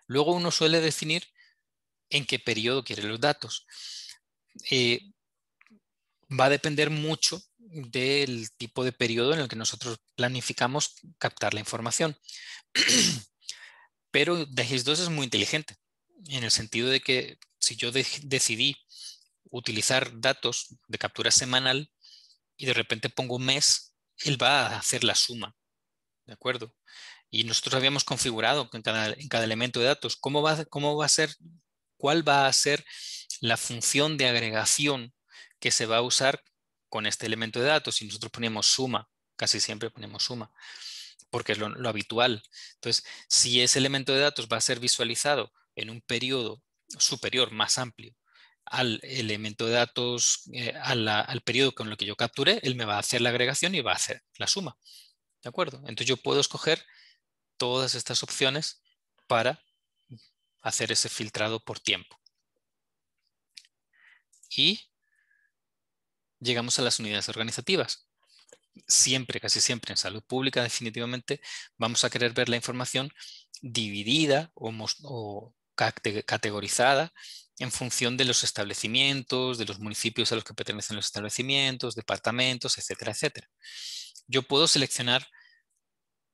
Luego uno suele definir en qué periodo quiere los datos. Eh, va a depender mucho del tipo de periodo en el que nosotros planificamos captar la información. [clears throat] Pero DGIS2 es muy inteligente en el sentido de que si yo decidí utilizar datos de captura semanal y de repente pongo un mes, él va a hacer la suma. ¿De acuerdo? Y nosotros habíamos configurado en cada, elemento de datos cómo va, cómo va a ser, cuál va a ser la función de agregación que se va a usar con este elemento de datos. Y nosotros ponemos suma, casi siempre ponemos suma, porque es lo habitual. Entonces, si ese elemento de datos va a ser visualizado en un periodo superior, más amplio, al elemento de datos, eh, al periodo con lo que yo capturé, él me va a hacer la agregación y va a hacer la suma. ¿De acuerdo? Entonces yo puedo escoger todas estas opciones para hacer ese filtrado por tiempo. Y llegamos a las unidades organizativas. Siempre, casi siempre, en salud pública definitivamente vamos a querer ver la información dividida o categorizada en función de los establecimientos, de los municipios a los que pertenecen los establecimientos, departamentos, etcétera, etcétera. Yo puedo seleccionar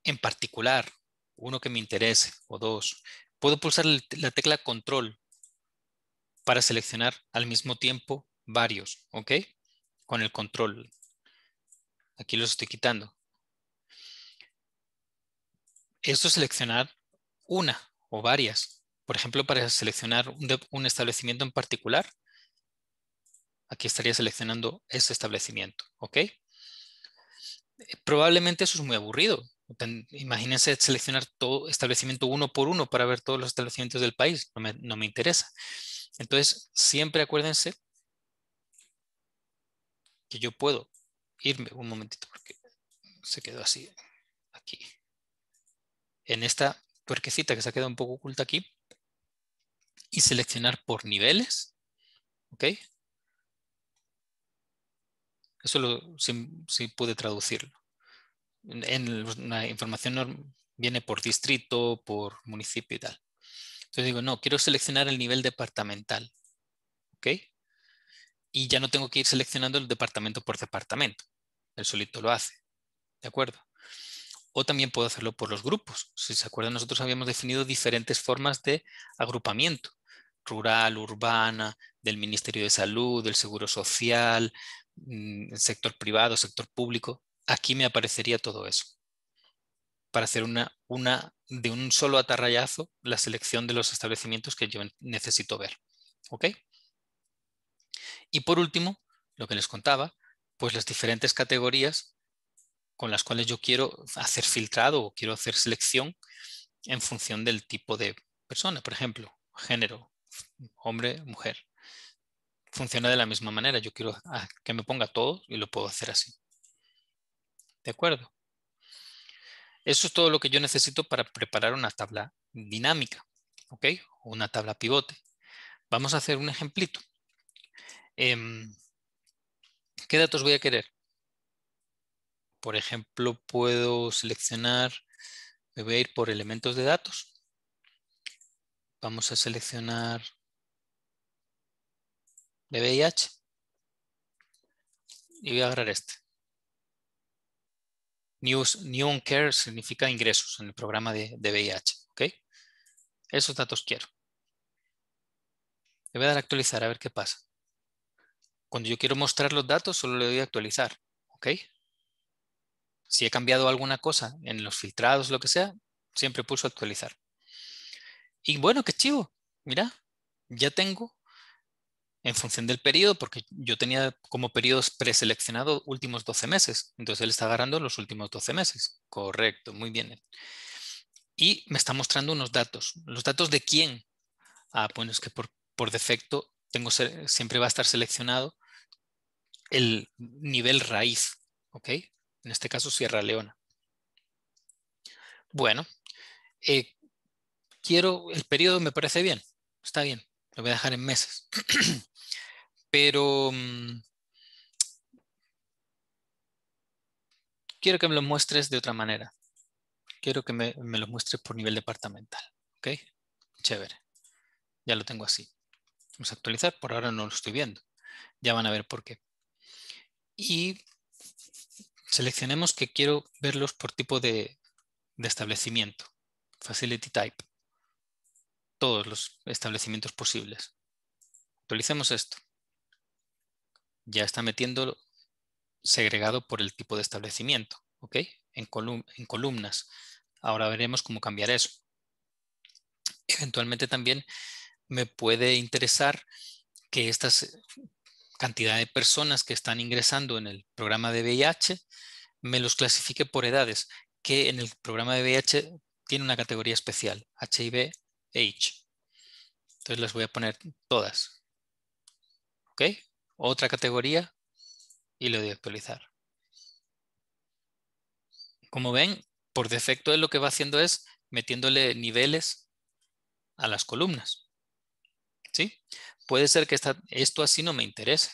en particular uno que me interese o dos. Puedo pulsar la tecla control para seleccionar al mismo tiempo varios, ¿ok? Con el control. Aquí los estoy quitando. Esto es seleccionar una o varias por ejemplo, para seleccionar un, establecimiento en particular, aquí estaría seleccionando ese establecimiento, ¿ok? Eh, probablemente eso es muy aburrido. Imagínense seleccionar todo establecimiento uno por uno para ver todos los establecimientos del país. No me, no me interesa. Entonces, siempre acuérdense que yo puedo irme un momentito porque se quedó así aquí. En esta tuerquecita que se ha quedado un poco oculta aquí, y seleccionar por niveles. ¿Ok? Eso sí pude traducirlo. En, la información viene por distrito, por municipio y tal. Entonces digo, no, quiero seleccionar el nivel departamental. ¿Ok? Y ya no tengo que ir seleccionando el departamento por departamento. El solito lo hace. ¿De acuerdo? o también puedo hacerlo por los grupos. Si se acuerdan, nosotros habíamos definido diferentes formas de agrupamiento, rural, urbana, del Ministerio de Salud, del Seguro Social, mm, sector privado, sector público. Aquí me aparecería todo eso para hacer una, de un solo atarrayazo la selección de los establecimientos que yo necesito ver. Y por último, lo que les contaba, pues las diferentes categorías con las cuales yo quiero hacer filtrado o quiero hacer selección en función del tipo de persona, por ejemplo, género, hombre, mujer. Funciona de la misma manera. Yo quiero ah, que me ponga todo y lo puedo hacer así. ¿De acuerdo? Eso es todo lo que yo necesito para preparar una tabla dinámica, ¿ok? Una tabla pivote. Vamos a hacer un ejemplito. Em, ¿Qué datos voy a querer? por ejemplo, puedo seleccionar, me voy a ir por elementos de datos. Vamos a seleccionar de y voy a agarrar este. New, new on care significa ingresos en el programa de, de VIH. Esos datos quiero. Le voy a dar actualizar a ver qué pasa. Cuando yo quiero mostrar los datos, solo le doy a actualizar. ¿Ok? si he cambiado alguna cosa en los filtrados, lo que sea, siempre pulso actualizar. Y bueno, qué chivo. Mira, ya tengo en función del periodo, porque yo tenía como periodos preseleccionado últimos 12 meses. Entonces él está agarrando los últimos 12 meses. Correcto, muy bien. Y me está mostrando unos datos. ¿Los datos de quién? Ah, bueno, es que por, defecto tengo, siempre va a estar seleccionado el nivel raíz. ¿ok? en este caso Sierra Leona. Bueno, eh, quiero, el periodo me parece bien, está bien, lo voy a dejar en meses. [clears throat] Pero mm, quiero que me lo muestres de otra manera. Quiero que me, me lo muestres por nivel departamental. ¿Ok? Chévere. Ya lo tengo así. Vamos a actualizar. Por ahora no lo estoy viendo. Ya van a ver por qué. Y seleccionemos que quiero verlos por tipo de, establecimiento, facility type, todos los establecimientos posibles. Actualicemos esto. Ya está metiendo segregado por el tipo de establecimiento, ¿ok? En, en columnas. Ahora veremos cómo cambiar eso. Eventualmente también me puede interesar que estas cantidad de personas que están ingresando en el programa de VIH, me los clasifique por edades, que en el programa de VIH tiene una categoría especial, HIV, e H. Entonces las voy a poner todas. ¿Ok? Otra categoría y le doy a actualizar. Como ven, por defecto lo que va haciendo es metiéndole niveles a las columnas. ¿Sí? puede ser que esto así no me interese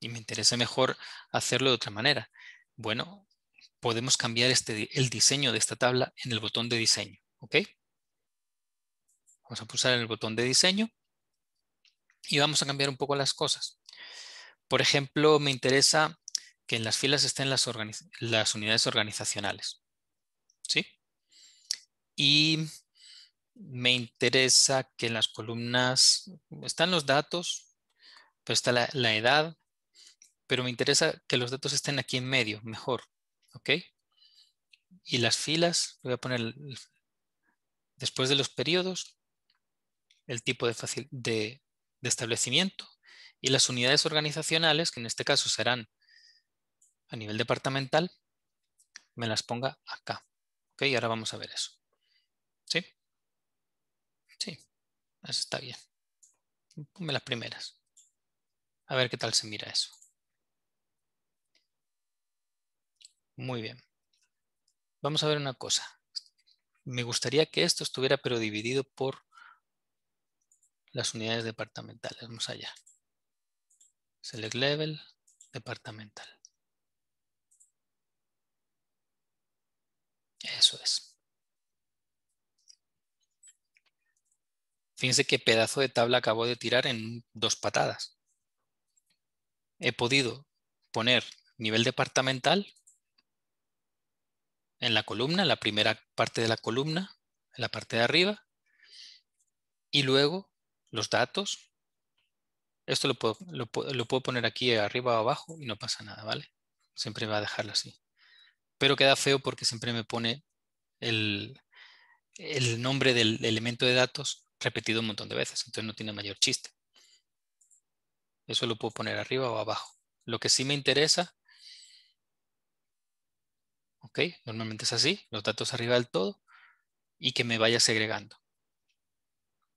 y me interese mejor hacerlo de otra manera. Bueno, podemos cambiar este, el diseño de esta tabla en el botón de diseño. ¿ok? Vamos a pulsar en el botón de diseño y vamos a cambiar un poco las cosas. Por ejemplo, me interesa que en las filas estén las, las unidades organizacionales. ¿sí? Y me interesa que en las columnas están los datos, pero pues está la, edad, pero me interesa que los datos estén aquí en medio, mejor, ¿ok? Y las filas, voy a poner después de los periodos, el tipo de, de establecimiento y las unidades organizacionales, que en este caso serán a nivel departamental, me las ponga acá. Y ahora vamos a ver eso. ¿Sí? Sí, eso está bien. Ponme las primeras. A ver qué tal se mira eso. Muy bien. Vamos a ver una cosa. Me gustaría que esto estuviera pero dividido por las unidades departamentales. Vamos allá. Select Level, departamental. Eso es. Fíjense qué pedazo de tabla acabo de tirar en dos patadas. He podido poner nivel departamental en la columna, la primera parte de la columna, en la parte de arriba, y luego los datos. Esto lo puedo, poner aquí arriba o abajo y no pasa nada, ¿vale? Siempre va a dejarlo así. Pero queda feo porque siempre me pone el nombre del elemento de datos repetido un montón de veces, entonces no tiene mayor chiste. Eso lo puedo poner arriba o abajo. Lo que sí me interesa, ok, normalmente es así, los datos arriba del todo y que me vaya segregando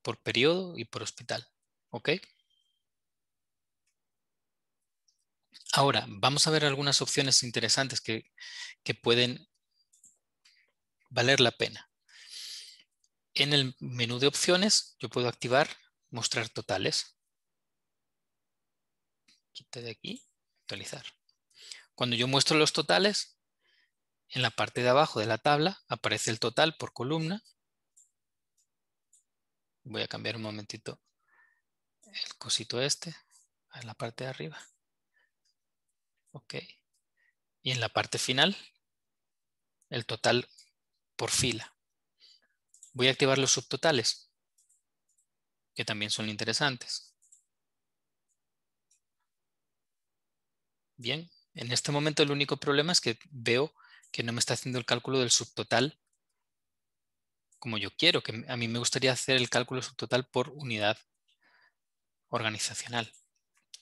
por periodo y por hospital, ok. Ahora, vamos a ver algunas opciones interesantes que, que pueden valer la pena. En el menú de opciones yo puedo activar mostrar totales. Quita de aquí, actualizar. Cuando yo muestro los totales, en la parte de abajo de la tabla aparece el total por columna. Voy a cambiar un momentito el cosito este en la parte de arriba. Ok. Y en la parte final, el total por fila. Voy a activar los subtotales, que también son interesantes. Bien, en este momento el único problema es que veo que no me está haciendo el cálculo del subtotal como yo quiero, que a mí me gustaría hacer el cálculo subtotal por unidad organizacional.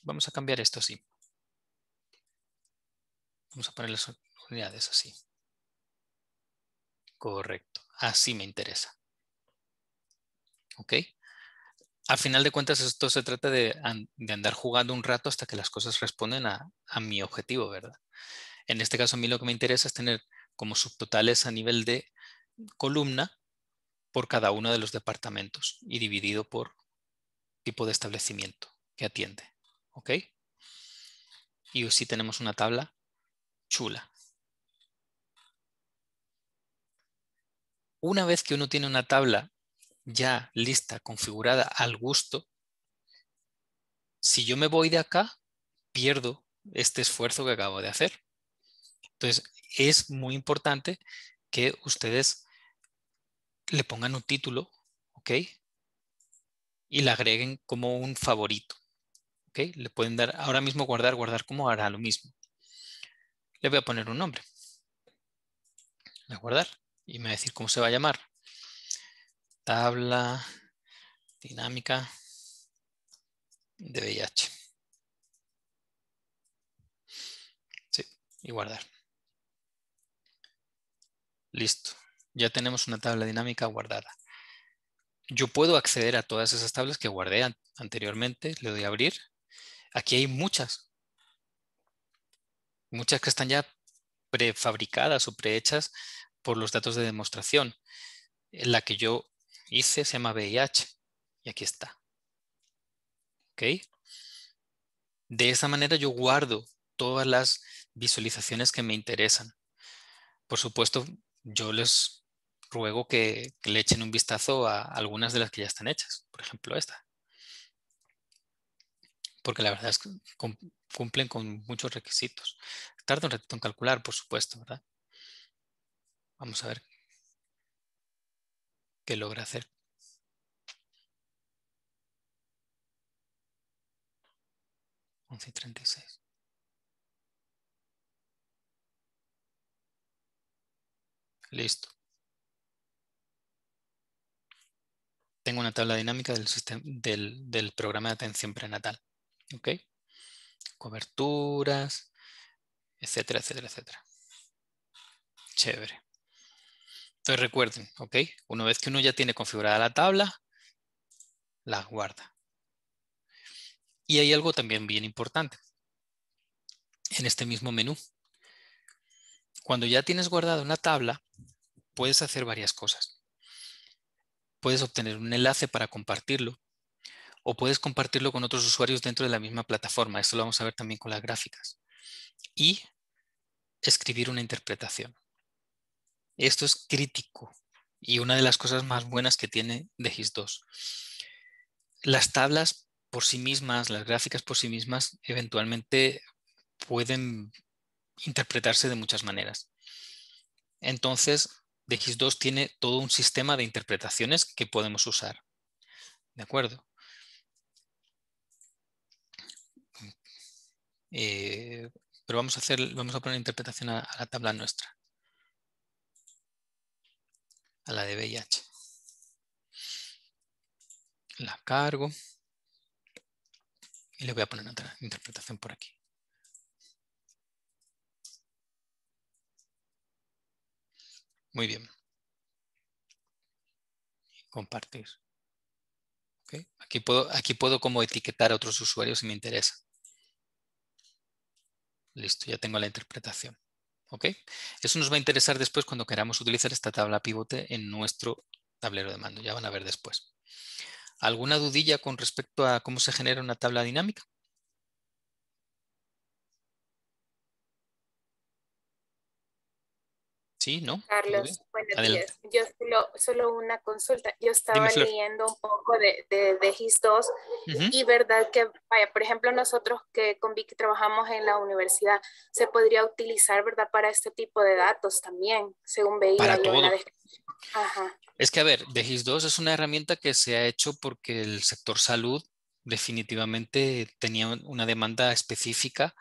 Vamos a cambiar esto así. Vamos a poner las unidades así. Correcto, así me interesa. ¿Ok? Al final de cuentas, esto se trata de, andar jugando un rato hasta que las cosas responden a, a, mi objetivo, ¿verdad? En este caso, a mí lo que me interesa es tener como subtotales a nivel de columna por cada uno de los departamentos y dividido por tipo de establecimiento que atiende. ¿Ok? Y así tenemos una tabla chula. Una vez que uno tiene una tabla ya lista, configurada al gusto, si yo me voy de acá, pierdo este esfuerzo que acabo de hacer. Entonces, es muy importante que ustedes le pongan un título, ¿ok? Y le agreguen como un favorito, ¿ok? Le pueden dar, ahora mismo guardar, guardar como hará lo mismo. Le voy a poner un nombre. voy a guardar y me va a decir cómo se va a llamar tabla dinámica de VIH. Sí, y guardar. Listo. Ya tenemos una tabla dinámica guardada. Yo puedo acceder a todas esas tablas que guardé anteriormente. Le doy a abrir. Aquí hay muchas. Muchas que están ya prefabricadas o prehechas por los datos de demostración. La que yo hice, se llama VIH. Y aquí está. ¿Ok? De esa manera yo guardo todas las visualizaciones que me interesan. Por supuesto, yo les ruego que, le echen un vistazo a algunas de las que ya están hechas. Por ejemplo, esta. Porque la verdad es que cumplen con muchos requisitos. Tarda un ratito en calcular, por supuesto, Vamos a ver que logra hacer. Once y treinta Listo. Tengo una tabla dinámica del, del, del programa de atención prenatal. ¿Ok? Coberturas, etcétera, etcétera, etcétera. Chévere. Entonces recuerden, Una vez que uno ya tiene configurada la tabla, la guarda. Y hay algo también bien importante. En este mismo menú. Cuando ya tienes guardada una tabla, puedes hacer varias cosas. Puedes obtener un enlace para compartirlo o puedes compartirlo con otros usuarios dentro de la misma plataforma. Esto lo vamos a ver también con las gráficas. Y escribir una interpretación. Esto es crítico y una de las cosas más buenas que tiene Gist 2. Las tablas por sí mismas, las gráficas por sí mismas, eventualmente pueden interpretarse de muchas maneras. Entonces, DX2 tiene todo un sistema de interpretaciones que podemos usar. ¿De acuerdo? Eh, pero vamos a, hacer, vamos a poner interpretación a la tabla nuestra a la de VIH. La cargo y le voy a poner otra interpretación por aquí. Muy bien. Compartir. Aquí, puedo, aquí puedo como etiquetar a otros usuarios si me interesa. Listo, ya tengo la interpretación. Eso nos va a interesar después cuando queramos utilizar esta tabla pivote en nuestro tablero de mando. Ya van a ver después. ¿Alguna dudilla con respecto a cómo se genera una tabla dinámica? ¿no? Carlos, buenos Yo solo, una consulta. Yo estaba leyendo un poco de, de, 2 y verdad que, vaya, por ejemplo, nosotros que con Vicky trabajamos en la universidad, se podría utilizar, ¿verdad?, para este tipo de datos también, según veía para todo. Es que, a ver, de 2 es una herramienta que se ha hecho porque el sector salud definitivamente tenía una demanda específica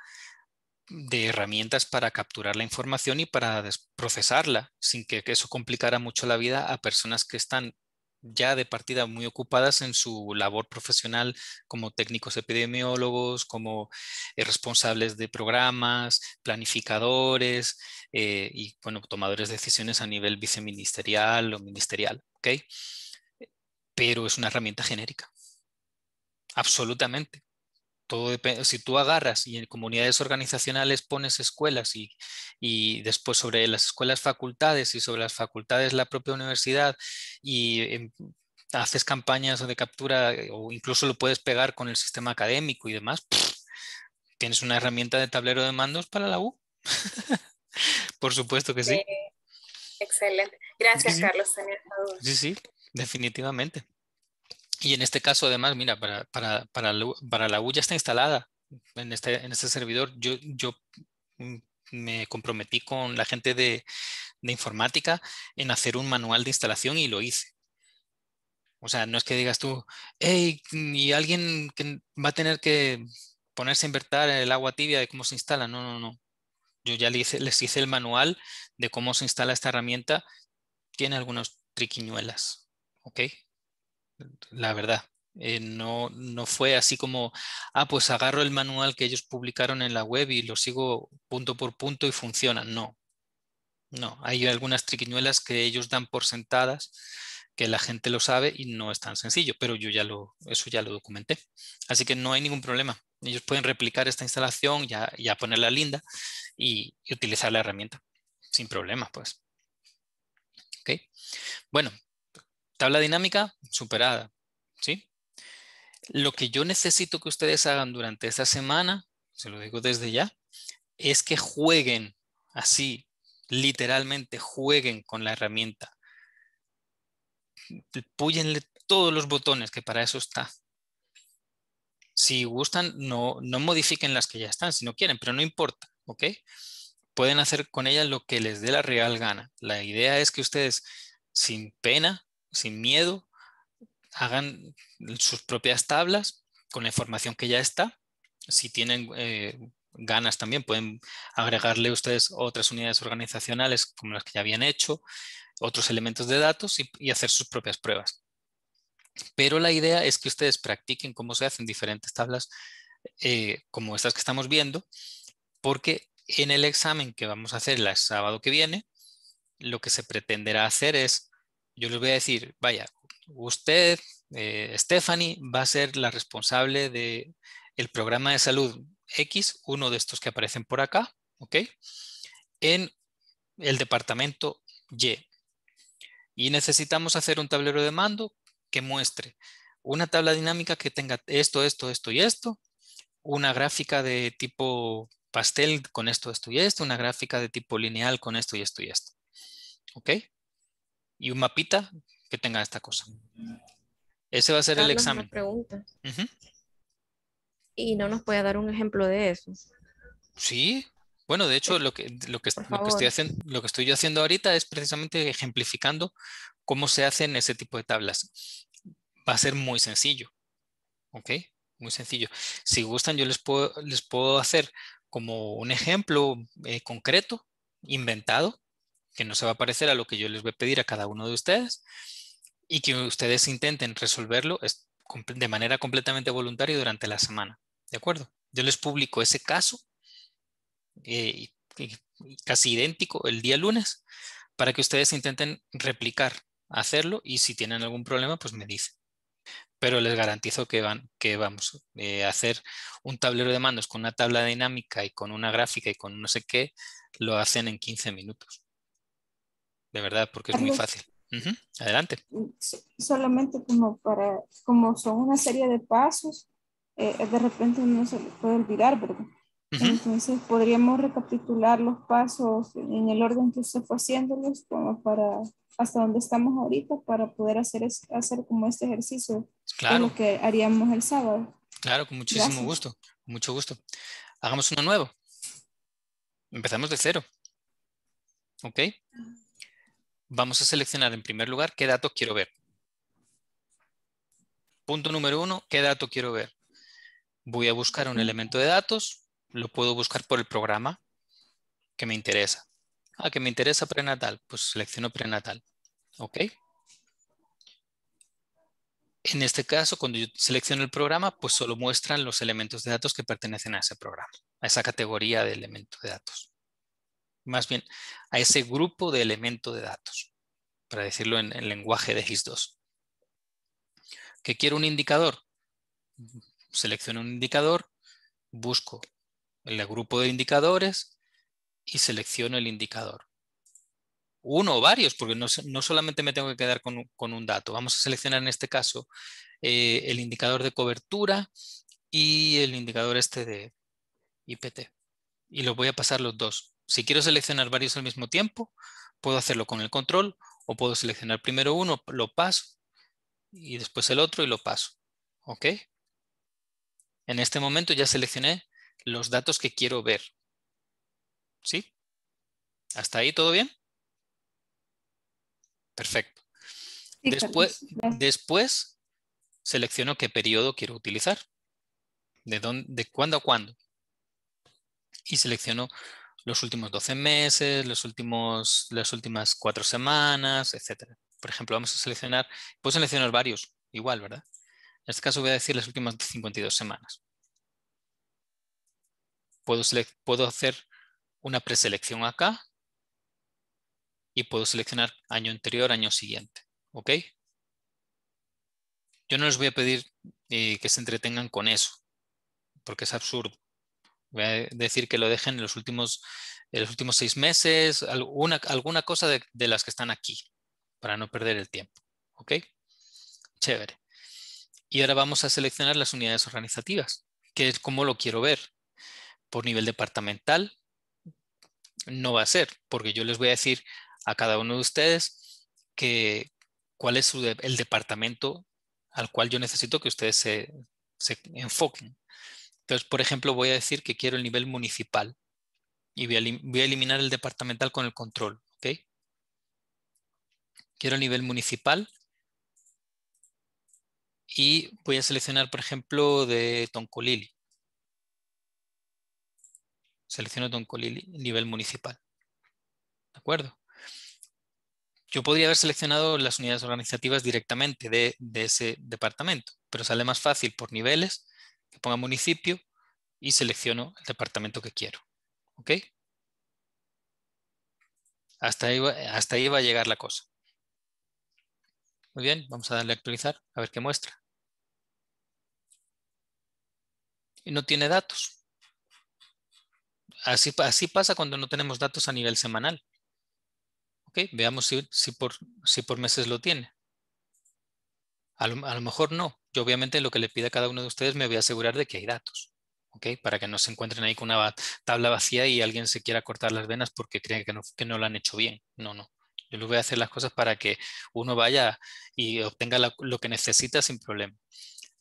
de herramientas para capturar la información y para procesarla, sin que, eso complicara mucho la vida a personas que están ya de partida muy ocupadas en su labor profesional como técnicos epidemiólogos, como eh, responsables de programas, planificadores eh, y bueno, tomadores de decisiones a nivel viceministerial o ministerial. Pero es una herramienta genérica. Absolutamente todo si tú agarras y en comunidades organizacionales pones escuelas y, después sobre las escuelas facultades y sobre las facultades la propia universidad y em, haces campañas de captura eh, o incluso lo puedes pegar con el sistema académico y demás, [sniffs] tienes una herramienta de tablero de mandos para la U. [laughs] Por supuesto que sí. excelente. Gracias, Carlos. Sí, sí, definitivamente. Y en este caso, además, mira, para, para, la U ya está instalada en este, este servidor. Yo, yo mm, me comprometí con la gente de, informática en hacer un manual de instalación y lo hice. O sea, no es que digas tú, hey, y alguien va a tener que ponerse a invertir el agua tibia de cómo se instala. No, no, no. Yo ya les hice, les hice el manual de cómo se instala esta herramienta. Tiene algunos triquiñuelas, ¿ok? la verdad. Eh, no, fue así como, ah, pues agarro el manual que ellos publicaron en la web y lo sigo punto por punto y funciona. No, no, hay algunas triquiñuelas que ellos dan por sentadas, que la gente lo sabe y no es tan sencillo, pero yo ya lo, eso ya lo documenté. Así que no hay ningún problema. Ellos pueden replicar esta instalación, ya, ya ponerla linda y, utilizar la herramienta sin problema, pues. Okay. Bueno, Tabla dinámica superada, ¿sí? Lo que yo necesito que ustedes hagan durante esta semana, se lo digo desde ya, es que jueguen así, literalmente jueguen con la herramienta. Púyenle todos los botones, que para eso está. Si gustan, no, no modifiquen las que ya están, si no quieren, pero no importa, ¿ok? Pueden hacer con ellas lo que les dé la real gana. La idea es que ustedes, sin pena, sin miedo, hagan sus propias tablas con la información que ya está. Si tienen eh, ganas también pueden agregarle ustedes otras unidades organizacionales como las que ya habían hecho, otros elementos de datos y, hacer sus propias pruebas. Pero la idea es que ustedes practiquen cómo se hacen diferentes tablas eh, como estas que estamos viendo, porque en el examen que vamos a hacer el sábado que viene, lo que se pretenderá hacer es yo les voy a decir, vaya, usted, eh, Stephanie, va a ser la responsable de el programa de salud X, uno de estos que aparecen por acá, ¿ok? En el departamento Y. Y necesitamos hacer un tablero de mando que muestre una tabla dinámica que tenga esto, esto, esto y esto, una gráfica de tipo pastel con esto, esto y esto, una gráfica de tipo lineal con esto y esto y esto. ¿Ok? y un mapita que tenga esta cosa. Ese va a ser el examen. pregunta. Y no nos puede dar un ejemplo de eso. Sí. Bueno, de hecho, lo que, lo que, estoy, haciendo, lo que estoy yo haciendo ahorita es precisamente ejemplificando cómo se hacen ese tipo de tablas. Va a ser muy sencillo. ¿Ok? Muy sencillo. Si gustan, yo les puedo, les puedo hacer como un ejemplo eh, concreto, inventado, que no se va a parecer a lo que yo les voy a pedir a cada uno de ustedes y que ustedes intenten resolverlo de manera completamente voluntaria durante la semana. ¿De acuerdo? Yo les publico ese caso eh, casi idéntico el día lunes para que ustedes intenten replicar, hacerlo y si tienen algún problema pues me dicen. Pero les garantizo que, van, que vamos eh, a hacer un tablero de mandos con una tabla dinámica y con una gráfica y con no sé qué, lo hacen en 15 minutos de verdad, porque es muy fácil. Adelante. Solamente como para, como son una serie de pasos, eh, de repente uno se puede olvidar, ¿verdad? Entonces podríamos recapitular los pasos en el orden que usted fue haciéndolos como para hasta donde estamos ahorita para poder hacer, hacer como este ejercicio. Claro. lo que haríamos el sábado. Claro, con muchísimo gusto, mucho gusto. Hagamos uno nuevo. Empezamos de cero. ¿Ok? vamos a seleccionar en primer lugar qué datos quiero ver. Punto número uno, ¿qué dato quiero ver? Voy a buscar un elemento de datos, lo puedo buscar por el programa que me interesa. Ah, que me interesa prenatal, pues selecciono prenatal. ¿Ok? En este caso, cuando yo selecciono el programa, pues solo muestran los elementos de datos que pertenecen a ese programa, a esa categoría de elementos de datos más bien a ese grupo de elementos de datos, para decirlo en, lenguaje de GIS2. ¿Qué quiero un indicador? Selecciono un indicador, busco el grupo de indicadores y selecciono el indicador. Uno o varios, porque no, solamente me tengo que quedar con, un dato. Vamos a seleccionar en este caso eh, el indicador de cobertura y el indicador este de IPT. Y los voy a pasar los dos si quiero seleccionar varios al mismo tiempo, puedo hacerlo con el control o puedo seleccionar primero uno, lo paso y después el otro y lo paso. ¿Ok? En este momento ya seleccioné los datos que quiero ver. ¿Sí? ¿Hasta ahí todo bien? Perfecto. Después, selecciono qué periodo quiero utilizar. De, de cuándo a cuándo. Y selecciono los últimos 12 meses, los últimos, las últimas cuatro semanas, etc. Por ejemplo, vamos a seleccionar, puedo seleccionar varios, igual, ¿verdad? En este caso voy a decir las últimas 52 semanas. Puedo, puedo hacer una preselección acá y puedo seleccionar año anterior, año siguiente. ¿Ok? Yo no les voy a pedir eh, que se entretengan con eso, porque es absurdo. Voy eh, a decir que lo dejen en los últimos, los últimos seis meses, alguna, alguna cosa de, las que están aquí, para no perder el tiempo. ¿Ok? Chévere. Y ahora vamos a seleccionar las unidades organizativas, que es como lo quiero ver. Por nivel departamental, no va a ser, porque yo les voy a decir a cada uno de ustedes que cuál es su el departamento al cual yo necesito que ustedes se, se enfoquen. Entonces, por ejemplo, voy a decir que quiero el nivel municipal y voy a, eliminar el departamental con el control. ¿okay? Quiero el nivel municipal y voy a seleccionar, por ejemplo, de Toncolili. Selecciono Toncolili, nivel municipal. ¿De acuerdo? Yo podría haber seleccionado las unidades organizativas directamente de, ese departamento, pero sale más fácil por niveles ponga municipio y selecciono el departamento que quiero. ¿Ok? Hasta ahí, hasta va a llegar la cosa. Muy bien, vamos a darle a actualizar, a ver qué muestra. Y no tiene datos. Así, así pasa cuando no tenemos datos a nivel semanal. ¿Ok? Veamos si, si, por, si por meses lo tiene. A lo, mejor no. Yo obviamente lo que le pida a cada uno de ustedes me voy a asegurar de que hay datos. Para que no se encuentren ahí con una tabla vacía y alguien se quiera cortar las venas porque creen que no, lo han hecho bien. No, no. Yo les voy a hacer las cosas para que uno vaya y obtenga lo que necesita sin problema.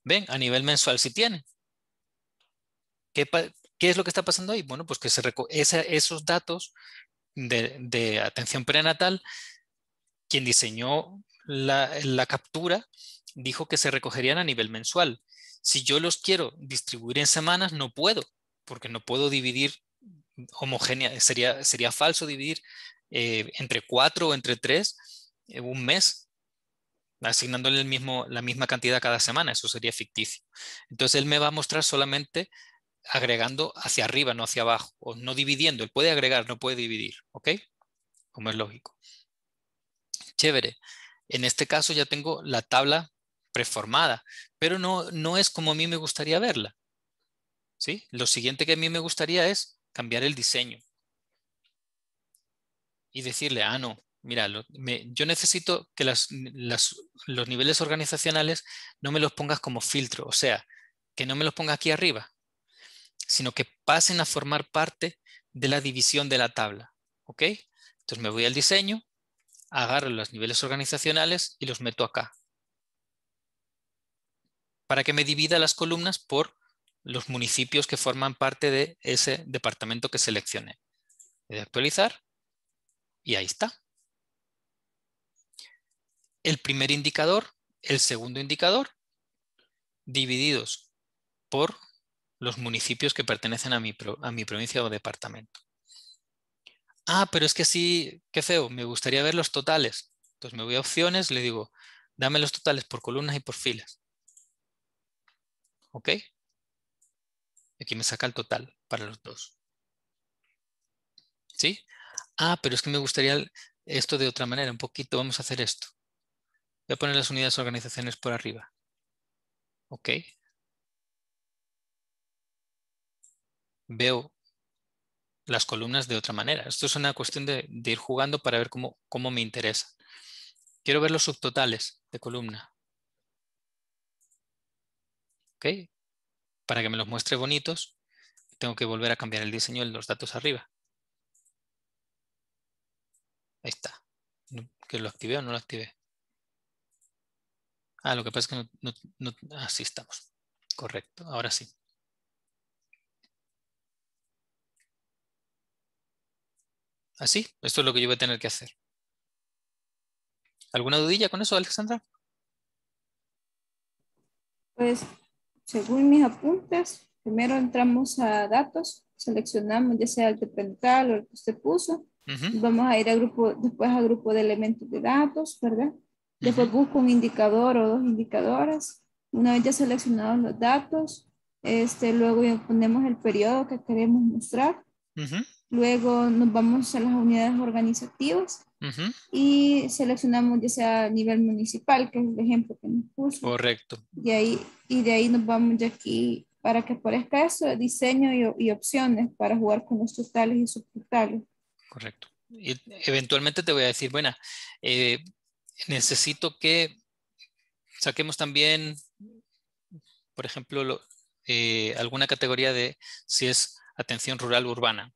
Ven, a nivel mensual si tiene. ¿Qué, es lo que está pasando ahí? Bueno, pues que se esos datos de, atención prenatal, quien diseñó la captura dijo que se recogerían a nivel mensual. Si yo los quiero distribuir en semanas, no puedo, porque no puedo dividir homogénea, sería, sería falso dividir eh, entre cuatro o entre tres eh, un mes, asignándole el mismo, la misma cantidad cada semana, eso sería ficticio. Entonces él me va a mostrar solamente agregando hacia arriba, no hacia abajo, o no dividiendo, él puede agregar, no puede dividir, ¿ok? Como es lógico. Chévere. En este caso ya tengo la tabla preformada, pero no, no es como a mí me gustaría verla. ¿Sí? Lo siguiente que a mí me gustaría es cambiar el diseño y decirle, ah, no, mira, yo necesito que las, los niveles organizacionales no me los pongas como filtro, o sea, que no me los ponga aquí arriba, sino que pasen a formar parte de la división de la tabla. ¿Ok? Entonces me voy al diseño, agarro los niveles organizacionales y los meto acá para que me divida las columnas por los municipios que forman parte de ese departamento que seleccioné. De a actualizar y ahí está. El primer indicador, el segundo indicador, divididos por los municipios que pertenecen a mi, a mi provincia o departamento. Ah, pero es que sí, qué feo, me gustaría ver los totales. Entonces me voy a opciones, le digo, dame los totales por columnas y por filas. ¿ok? Aquí me saca el total para los dos. ¿Sí? Ah, pero es que me gustaría esto de otra manera, un poquito. Vamos a hacer esto. Voy a poner las unidades organizaciones por arriba. ¿Ok? Veo las columnas de otra manera. Esto es una cuestión de, ir jugando para ver cómo, cómo me interesa. Quiero ver los subtotales de columna. ¿ok? Para que me los muestre bonitos, tengo que volver a cambiar el diseño de los datos arriba. Ahí está. ¿Que lo activé o no lo activé? Ah, lo que pasa es que así estamos. Correcto, ahora sí. Así, esto es lo que yo voy a tener que hacer. ¿Alguna dudilla con eso, Alexandra? Pues según mis apuntes, primero entramos a datos, seleccionamos ya sea el de o el que usted puso. Vamos a ir a grupo, después a grupo de elementos de datos, ¿verdad? Después busco un indicador o dos indicadores. Una vez ya seleccionados los datos, este, luego ponemos el periodo que queremos mostrar. Luego nos vamos a las unidades organizativas y seleccionamos ya sea a nivel municipal, que es el ejemplo que nos puso. Correcto. Y, ahí, y de ahí nos vamos de aquí para que aparezca eso, diseño y, opciones para jugar con los totales y subtotales. Correcto. Y eventualmente te voy a decir, bueno, eh, necesito que saquemos también, por ejemplo, lo, eh, alguna categoría de si es atención rural urbana.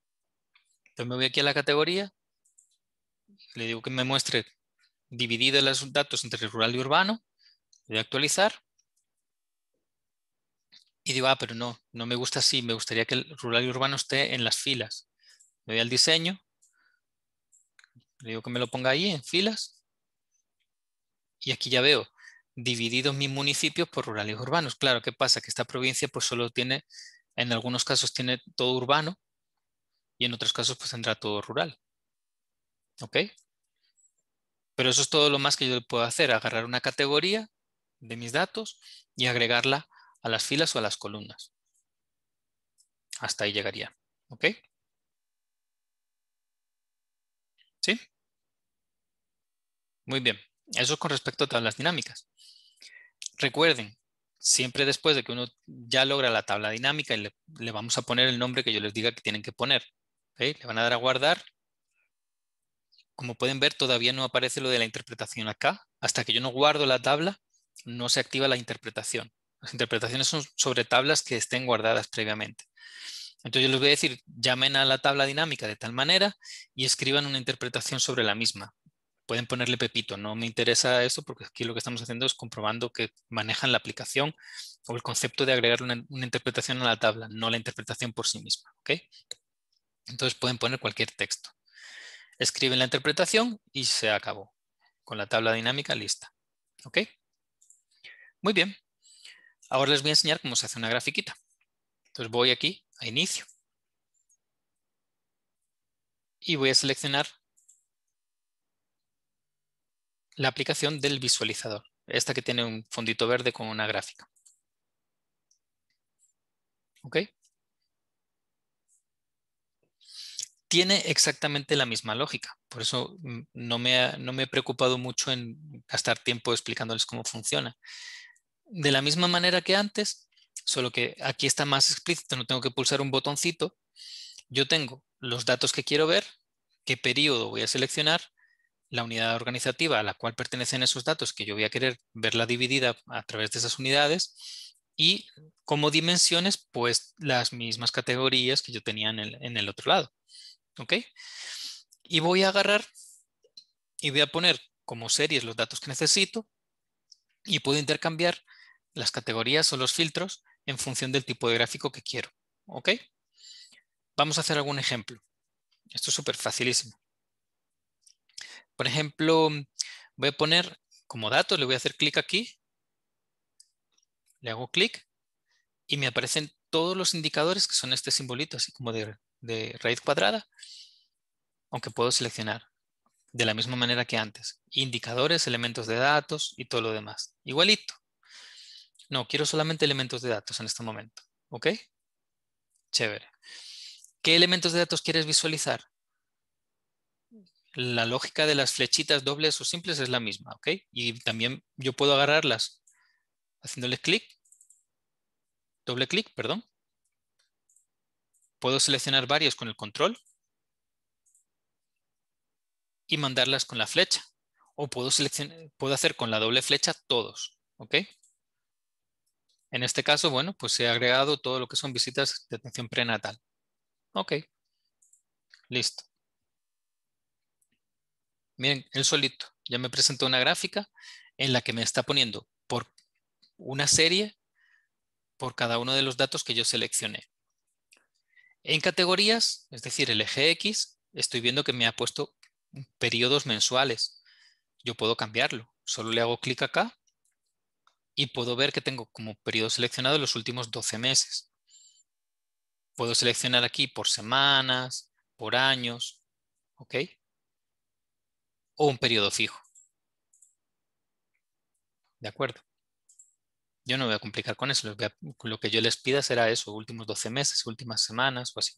Entonces me voy aquí a la categoría, le digo que me muestre dividido los datos entre rural y urbano, le a actualizar y digo, ah, pero no, no me gusta así, me gustaría que el rural y urbano esté en las filas. me voy al diseño, le digo que me lo ponga ahí en filas y aquí ya veo divididos mis municipios por rurales urbanos. Claro, ¿qué pasa? Que esta provincia pues solo tiene en algunos casos tiene todo urbano y en otros casos pues tendrá todo rural. ¿Ok? Pero eso es todo lo más que yo puedo hacer, agarrar una categoría de mis datos y agregarla a las filas o a las columnas. Hasta ahí llegaría. ¿Ok? ¿Sí? Muy bien. Eso con respecto a tablas dinámicas. Recuerden, siempre después de que uno ya logra la tabla dinámica, y le, vamos a poner el nombre que yo les diga que tienen que poner. Le van a dar a guardar. Como pueden ver, todavía no aparece lo de la interpretación acá. Hasta que yo no guardo la tabla, no se activa la interpretación. Las interpretaciones son sobre tablas que estén guardadas previamente. Entonces yo les voy a decir, llamen a la tabla dinámica de tal manera y escriban una interpretación sobre la misma pueden ponerle Pepito, no me interesa eso porque aquí lo que estamos haciendo es comprobando que manejan la aplicación o el concepto de agregar una, interpretación a la tabla, no la interpretación por sí misma. Entonces pueden poner cualquier texto. Escriben la interpretación y se acabó. Con la tabla dinámica lista. Muy bien. Ahora les voy a enseñar cómo se hace una grafiquita. Entonces voy aquí a inicio. Y voy a seleccionar la aplicación del visualizador, esta que tiene un fondito verde con una gráfica. Tiene exactamente la misma lógica, por eso mm, no me, no me he preocupado mucho en gastar tiempo explicándoles cómo funciona. De la misma manera que antes, solo que aquí está más explícito, no tengo que pulsar un botoncito, yo tengo los datos que quiero ver, qué periodo voy a seleccionar la unidad organizativa a la cual pertenecen esos datos, que yo voy a querer verla dividida a través de esas unidades, y como dimensiones, pues las mismas categorías que yo tenía en el, otro lado. ¿Ok? Y voy a agarrar y voy a poner como series los datos que necesito y puedo intercambiar las categorías o los filtros en función del tipo de gráfico que quiero. ¿Ok? Vamos a hacer algún ejemplo. Esto es súper facilísimo. Por ejemplo, voy a poner como datos, le voy a hacer clic aquí. Le hago clic y me aparecen todos los indicadores que son este simbolito, así como de raíz cuadrada, aunque puedo seleccionar de la misma manera que antes. Indicadores, elementos de datos y todo lo demás. Igualito. No, quiero solamente elementos de datos en este momento. ¿Ok? Chévere. ¿Qué elementos de datos quieres visualizar? la lógica de las flechitas dobles o simples es la misma, ¿ok? Y también yo puedo agarrarlas haciéndole clic, doble clic, perdón. Puedo seleccionar varias con el control y mandarlas con la flecha. O puedo, seleccionar, puedo hacer con la doble flecha todos, ¿ok? En este caso, bueno, pues he agregado todo lo que son visitas de atención prenatal. Ok, listo. Miren, él solito ya me presentó una gráfica en la que me está poniendo por una serie por cada uno de los datos que yo seleccioné. En categorías, es decir, el eje X, estoy viendo que me ha puesto periodos mensuales. Yo puedo cambiarlo. Solo le hago clic acá y puedo ver que tengo como periodo seleccionado los últimos 12 meses. Puedo seleccionar aquí por semanas, por años, ¿ok? o un periodo fijo. ¿De acuerdo? Yo no voy a complicar con eso. Lo que, yo les pida será eso, últimos 12 meses, últimas semanas o así.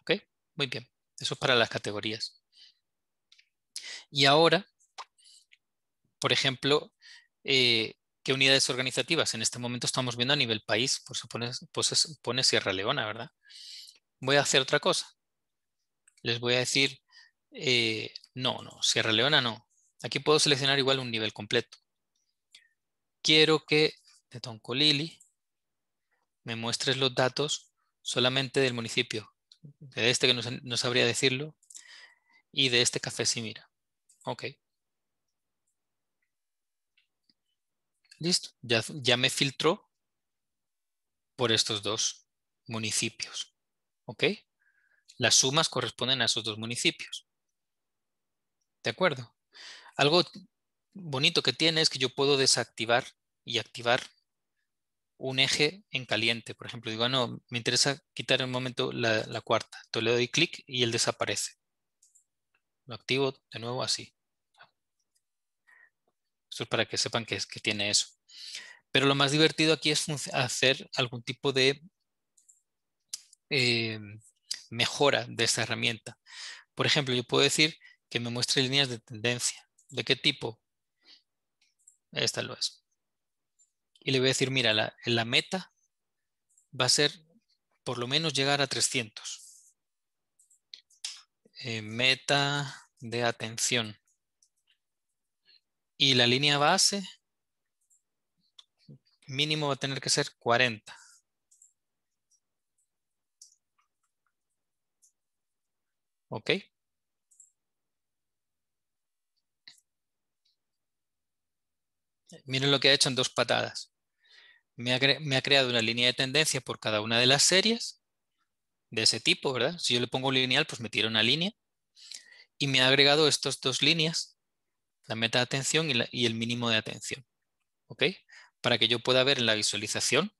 ¿Ok? Muy bien. Eso es para las categorías. Y ahora, por ejemplo, eh, ¿qué unidades organizativas? En este momento estamos viendo a nivel país, por supuesto, pues pone Sierra Leona, ¿verdad? Voy a hacer otra cosa. Les voy a decir eh, no, no, Sierra Leona no. Aquí puedo seleccionar igual un nivel completo. Quiero que de Toncolili me muestres los datos solamente del municipio, de este que no, sabría decirlo, y de este café si mira. Ok. Listo, ya, ya me filtró por estos dos municipios. ¿Ok? Las sumas corresponden a esos dos municipios. ¿De acuerdo? Algo bonito que tiene es que yo puedo desactivar y activar un eje en caliente. Por ejemplo, digo, ah, no, me interesa quitar en un momento la, cuarta. Entonces le doy clic y él desaparece. Lo activo de nuevo así. Esto es para que sepan que, tiene eso. Pero lo más divertido aquí es hacer algún tipo de eh, mejora de esta herramienta. Por ejemplo, yo puedo decir que me muestre líneas de tendencia. ¿De qué tipo? Esta lo es. Y le voy a decir, mira, la, meta va a ser por lo menos llegar a 300. Eh, meta de atención. Y la línea base mínimo va a tener que ser 40. ¿Ok? Miren lo que ha hecho en dos patadas. Me ha, creado una línea de tendencia por cada una de las series de ese tipo, ¿verdad? Si yo le pongo lineal, pues me tira una línea. Y me ha agregado estas dos líneas, la meta de atención y, el mínimo de atención. ¿Ok? Para que yo pueda ver en la visualización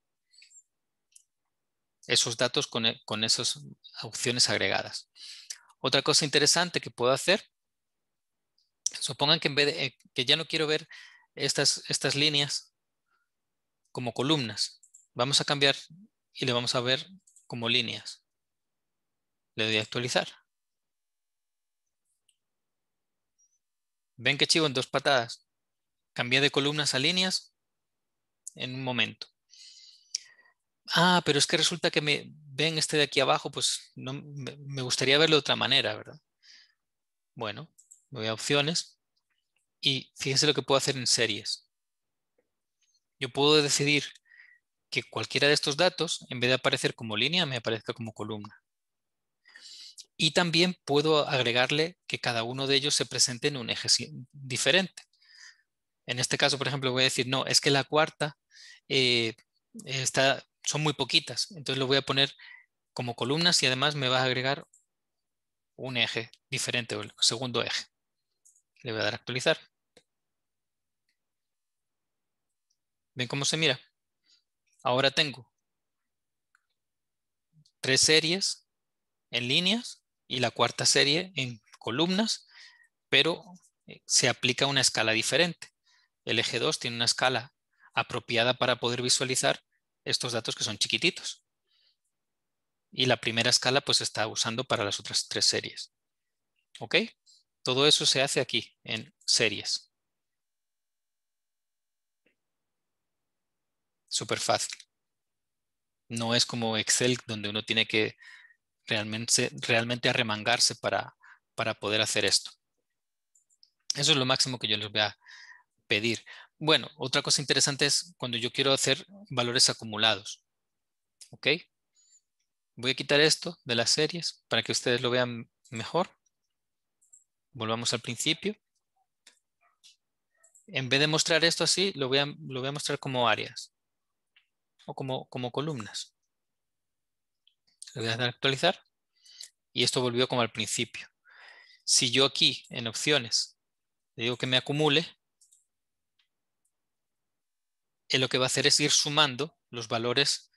esos datos con, e, esas opciones agregadas. Otra cosa interesante que puedo hacer, supongan que en vez eh, que ya no quiero ver estas, líneas como columnas. Vamos a cambiar y le vamos a ver como líneas. Le doy a actualizar. Ven que chivo en dos patadas. Cambié de columnas a líneas en un momento. Ah, pero es que resulta que me ven este de aquí abajo, pues no, me gustaría verlo de otra manera, ¿verdad? Bueno, voy a opciones, y fíjense lo que puedo hacer en series. Yo puedo decidir que cualquiera de estos datos, en vez de aparecer como línea, me aparezca como columna. Y también puedo agregarle que cada uno de ellos se presente en un eje diferente. En este caso, por ejemplo, voy a decir, no, es que la cuarta eh, está, son muy poquitas. Entonces lo voy a poner como columnas y además me va a agregar un eje diferente o el segundo eje. Le voy a dar actualizar. ¿Ven cómo se mira? Ahora tengo tres series en líneas y la cuarta serie en columnas, pero eh, se aplica una escala diferente. El eje 2 tiene una escala apropiada para poder visualizar estos datos que son chiquititos. Y la primera escala pues está usando para las otras tres series. ¿Ok? Todo eso se hace aquí en series. súper fácil. No es como Excel donde uno tiene que realmente, realmente arremangarse para, poder hacer esto. Eso es lo máximo que yo les voy a pedir. Bueno, otra cosa interesante es cuando yo quiero hacer valores acumulados. ¿Ok? Voy a quitar esto de las series para que ustedes lo vean mejor. Volvamos al principio. En vez de mostrar esto así, lo voy lo voy a mostrar como áreas como, columnas. Le voy a dar actualizar y esto volvió como al principio. Si yo aquí en opciones le digo que me acumule, lo que va a hacer es ir sumando los valores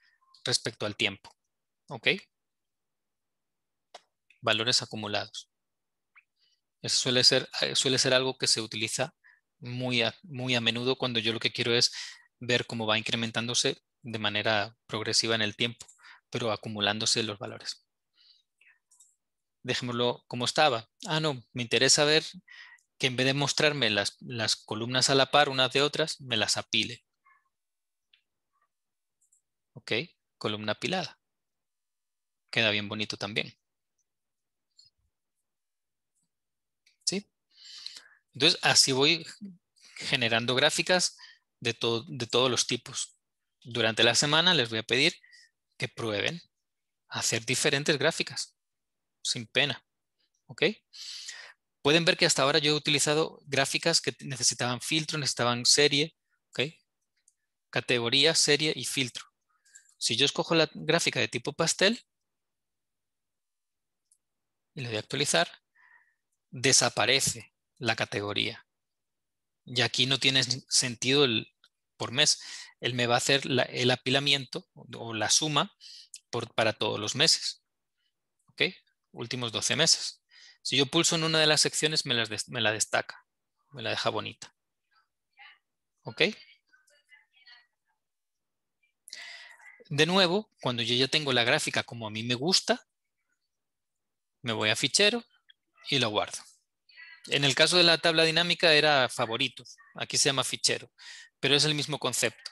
respecto al tiempo. ¿Ok? Valores acumulados. Eso suele ser, suele ser algo que se utiliza muy muy a menudo cuando yo lo que quiero es ver cómo va incrementándose de manera progresiva en el tiempo, pero acumulándose los valores. Dejémoslo como estaba. Ah, no, me interesa ver que en vez de mostrarme las, las columnas a la par unas de otras, me las apile. Ok, columna apilada. Queda bien bonito también. ¿Sí? Entonces, así voy generando gráficas de, de todos los tipos. Durante la semana les voy a pedir que prueben hacer diferentes gráficas, sin pena. ¿Ok? Pueden ver que hasta ahora yo he utilizado gráficas que necesitaban filtro, necesitaban serie, ¿ok? Categoría, serie y filtro. Si yo escojo la gráfica de tipo pastel y le doy a actualizar, desaparece la categoría. Y aquí no tiene sentido el por mes él me va a hacer el apilamiento o la suma para todos los meses. ¿Ok? Últimos 12 meses. Si yo pulso en una de las secciones, me, la destaca, me la deja bonita. ¿Ok? De nuevo, cuando yo ya tengo la gráfica como a mí me gusta, me voy a fichero y lo guardo. En el caso de la tabla dinámica era favorito. aquí se llama fichero, pero es el mismo concepto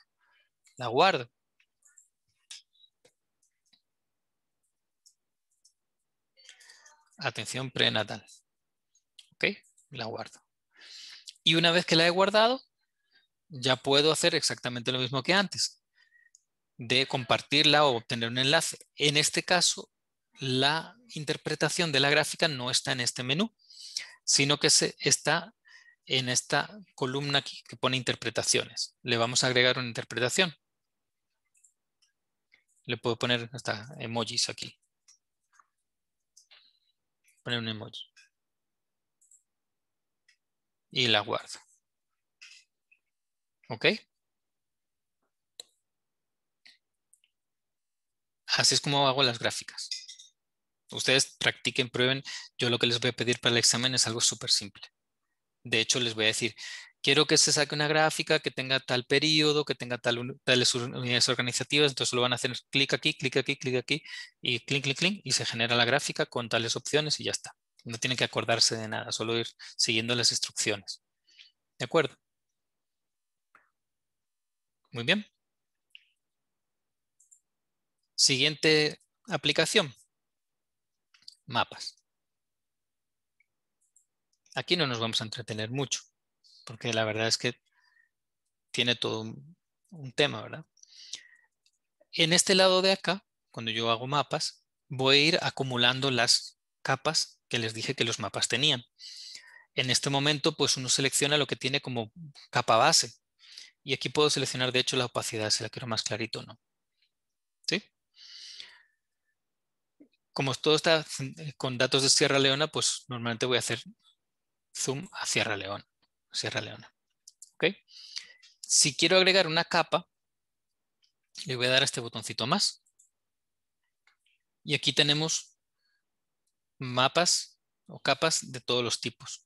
la guardo. Atención prenatal. ¿Ok? La guardo. Y una vez que la he guardado, ya puedo hacer exactamente lo mismo que antes, de compartirla o obtener un enlace. En este caso, la interpretación de la gráfica no está en este menú, sino que se está en esta columna que pone interpretaciones. Le vamos a agregar una interpretación. Le puedo poner hasta emojis aquí. Poner un emoji. Y la guardo. ¿Ok? Así es como hago las gráficas. Ustedes practiquen, prueben. Yo lo que les voy a pedir para el examen es algo súper simple. De hecho, les voy a decir, quiero que se saque una gráfica que tenga tal periodo, que tenga tales unidades organizativas, entonces lo van a hacer clic aquí, clic aquí, clic aquí y clic, clic, clic y se genera la gráfica con tales opciones y ya está. No tiene que acordarse de nada, solo ir siguiendo las instrucciones. ¿De acuerdo? Muy bien. Siguiente aplicación. Mapas. Aquí no nos vamos a entretener mucho porque la verdad es que tiene todo un, tema, ¿verdad? En este lado de acá, cuando yo hago mapas, voy a ir acumulando las capas que les dije que los mapas tenían. En este momento, pues uno selecciona lo que tiene como capa base. Y aquí puedo seleccionar, de hecho, la opacidad, si la quiero más clarito o no. ¿Sí? Como todo está eh, con datos de Sierra Leona, pues normalmente voy a hacer zoom a Sierra Leona. Sierra Leona. ok, Si quiero agregar una capa, le voy a dar a este botoncito más. Y aquí tenemos mapas o capas de todos los tipos.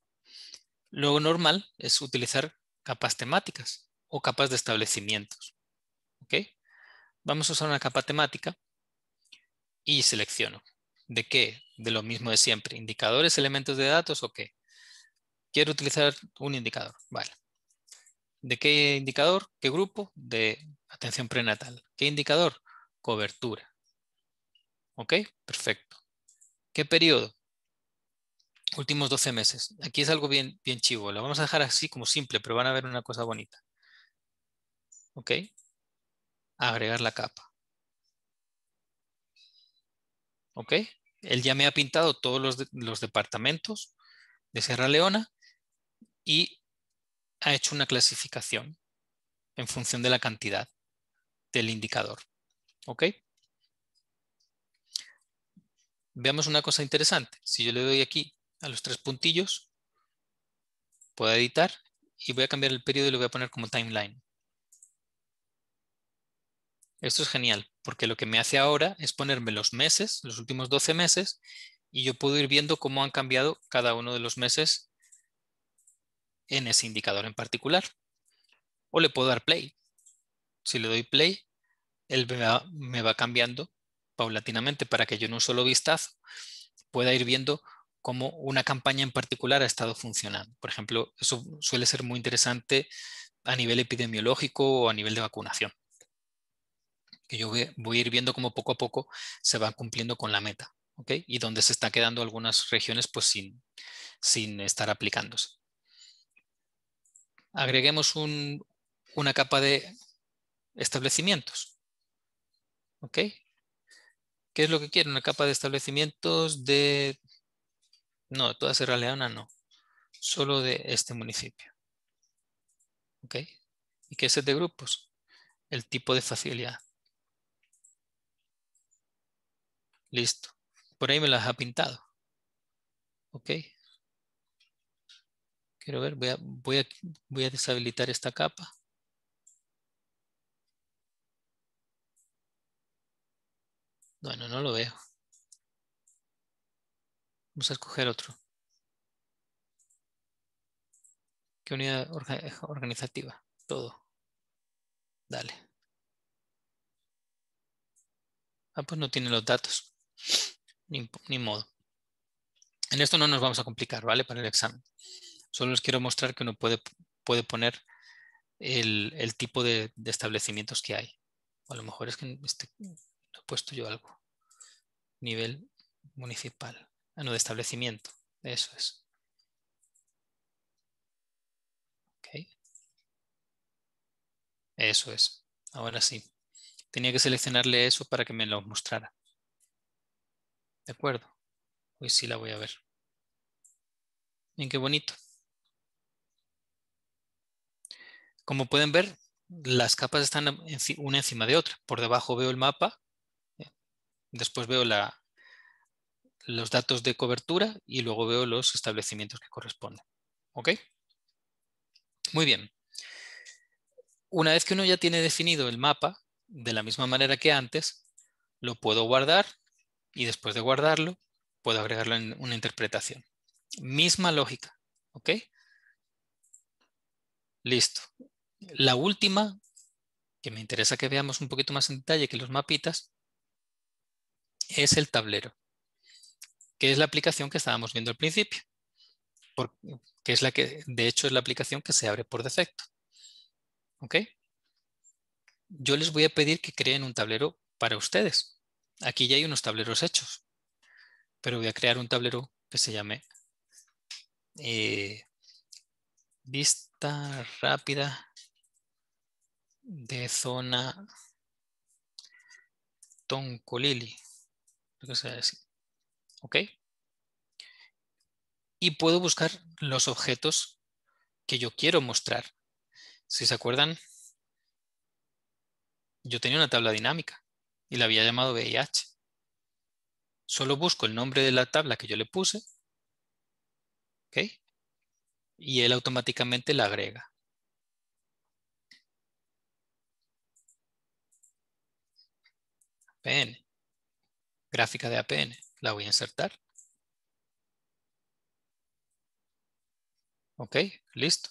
Lo normal es utilizar capas temáticas o capas de establecimientos. ok, Vamos a usar una capa temática y selecciono. ¿De qué? De lo mismo de siempre. ¿Indicadores, elementos de datos o qué? Quiero utilizar un indicador. Vale. ¿De qué indicador? ¿Qué grupo? De atención prenatal. ¿Qué indicador? Cobertura. ¿Ok? Perfecto. ¿Qué periodo? Últimos 12 meses. Aquí es algo bien, bien chivo. Lo vamos a dejar así como simple, pero van a ver una cosa bonita. ¿Ok? Agregar la capa. ¿Ok? Él ya me ha pintado todos los departamentos de Sierra Leona y ha hecho una clasificación en función de la cantidad del indicador. ¿Ok? Veamos una cosa interesante. Si yo le doy aquí a los tres puntillos, puedo editar y voy a cambiar el periodo y lo voy a poner como timeline. Esto es genial, porque lo que me hace ahora es ponerme los meses, los últimos 12 meses, y yo puedo ir viendo cómo han cambiado cada uno de los meses en ese indicador en particular. O le puedo dar play. Si le doy play, él me va, cambiando paulatinamente para que yo en un solo vistazo pueda ir viendo cómo una campaña en particular ha estado funcionando. Por ejemplo, eso suele ser muy interesante a nivel epidemiológico o a nivel de vacunación. Que yo voy a ir viendo cómo poco a poco se va cumpliendo con la meta. Y dónde se están quedando algunas regiones pues, sin estar aplicándose agreguemos una capa de establecimientos. ¿Ok? ¿Qué es lo que quiero? Una capa de establecimientos de... No, toda Sierra Leona no. Solo de este municipio. ¿Ok? ¿Y qué es el de grupos? El tipo de facilidad. Listo. Por ahí me las ha pintado. ¿Ok? Quiero ver, voy a, deshabilitar esta capa. Bueno, no lo veo. Vamos a escoger otro. ¿Qué unidad organizativa? Todo. Dale. Ah, pues no tiene los datos. ni modo. En esto no nos vamos a complicar, ¿vale? Para el examen. Solo les quiero mostrar que uno puede, puede poner el, tipo de, establecimientos que hay. a lo mejor es que lo este, he puesto yo algo. Nivel municipal. Ah, no, de establecimiento. Eso es. Okay. Eso es. Ahora sí. Tenía que seleccionarle eso para que me lo mostrara. ¿De acuerdo? Hoy pues sí la voy a ver. Bien, qué bonito. Como pueden ver, las capas están una encima de otra. Por debajo veo el mapa, eh, después veo los datos de cobertura y luego veo los establecimientos que corresponden. ¿Ok? Muy bien. Una vez que uno ya tiene definido el mapa, de la misma manera que antes, lo puedo guardar y después de guardarlo, puedo agregarlo en una interpretación. Misma lógica. ¿Ok? Listo. La última, que me interesa que veamos un poquito más en detalle que los mapitas, es el tablero, que es la aplicación que estábamos viendo al principio, que es la que, de hecho, es la aplicación que se abre por defecto. ¿Ok? Yo les voy a pedir que creen un tablero para ustedes. Aquí ya hay unos tableros hechos, pero voy a crear un tablero que se llame eh, vista rápida de zona toncolili, lo ¿Ok? Y puedo buscar los objetos que yo quiero mostrar. Si se acuerdan, yo tenía una tabla dinámica y la había llamado VIH. Solo busco el nombre de la tabla que yo le puse ¿ok? y él automáticamente la agrega. APN. Gráfica de APN. La voy a insertar. Ok, listo.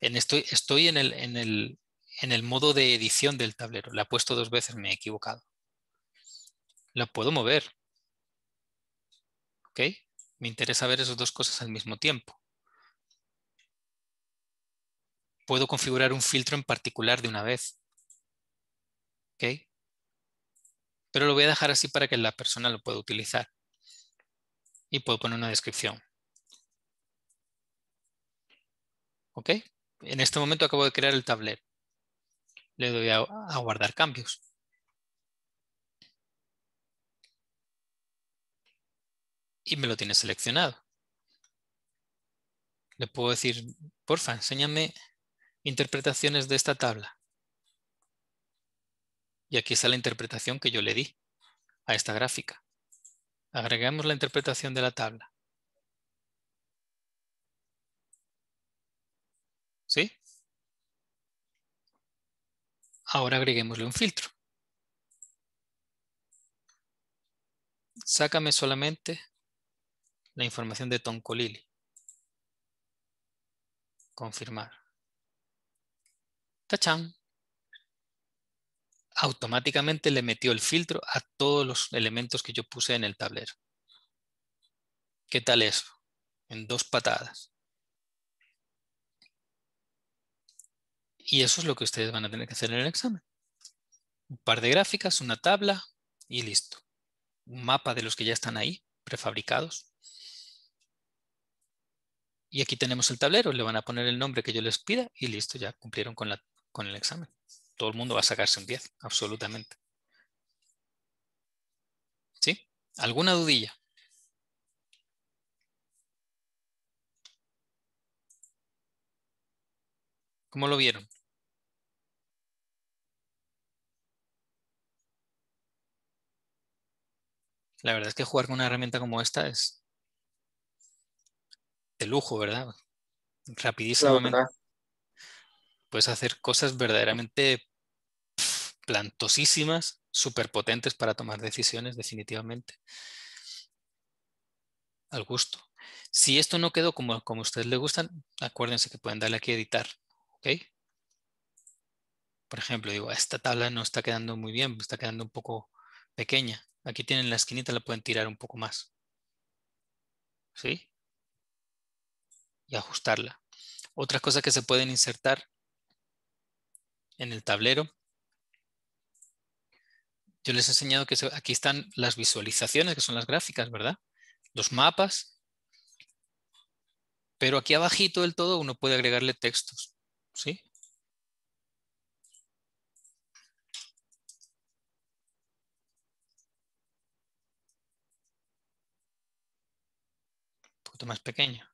En estoy, estoy en, el, modo de edición del tablero. La he puesto dos veces, me he equivocado. La puedo mover. Ok, me interesa ver esas dos cosas al mismo tiempo. Puedo configurar un filtro en particular de una vez. ok, pero lo voy a dejar así para que la persona lo pueda utilizar. Y puedo poner una descripción. ¿Ok? En este momento acabo de crear el tablero. Le doy a, a guardar cambios. Y me lo tiene seleccionado. Le puedo decir, porfa, enséñame interpretaciones de esta tabla. Y aquí está la interpretación que yo le di a esta gráfica. Agregamos la interpretación de la tabla. ¿Sí? Ahora agreguémosle un filtro. Sácame solamente la información de Toncolili. Confirmar. Tachán automáticamente le metió el filtro a todos los elementos que yo puse en el tablero. ¿Qué tal eso? En dos patadas. Y eso es lo que ustedes van a tener que hacer en el examen. Un par de gráficas, una tabla y listo. Un mapa de los que ya están ahí, prefabricados. Y aquí tenemos el tablero, le van a poner el nombre que yo les pida y listo, ya cumplieron con, la, con el examen todo el mundo va a sacarse un 10, absolutamente. ¿Sí? ¿Alguna dudilla? ¿Cómo lo vieron? La verdad es que jugar con una herramienta como esta es de lujo, ¿verdad? Rapidísimamente puedes hacer cosas verdaderamente plantosísimas, súper potentes para tomar decisiones definitivamente. Al gusto. Si esto no quedó como, como a ustedes les gustan, acuérdense que pueden darle aquí editar. Por ejemplo, digo, esta tabla no está quedando muy bien, está quedando un poco pequeña. Aquí tienen la esquinita, la pueden tirar un poco más. ¿Sí? Y ajustarla. Otras cosas que se pueden insertar en el tablero. Yo les he enseñado que aquí están las visualizaciones, que son las gráficas, ¿verdad? Los mapas. Pero aquí abajito del todo uno puede agregarle textos, ¿sí? Un poquito más pequeño.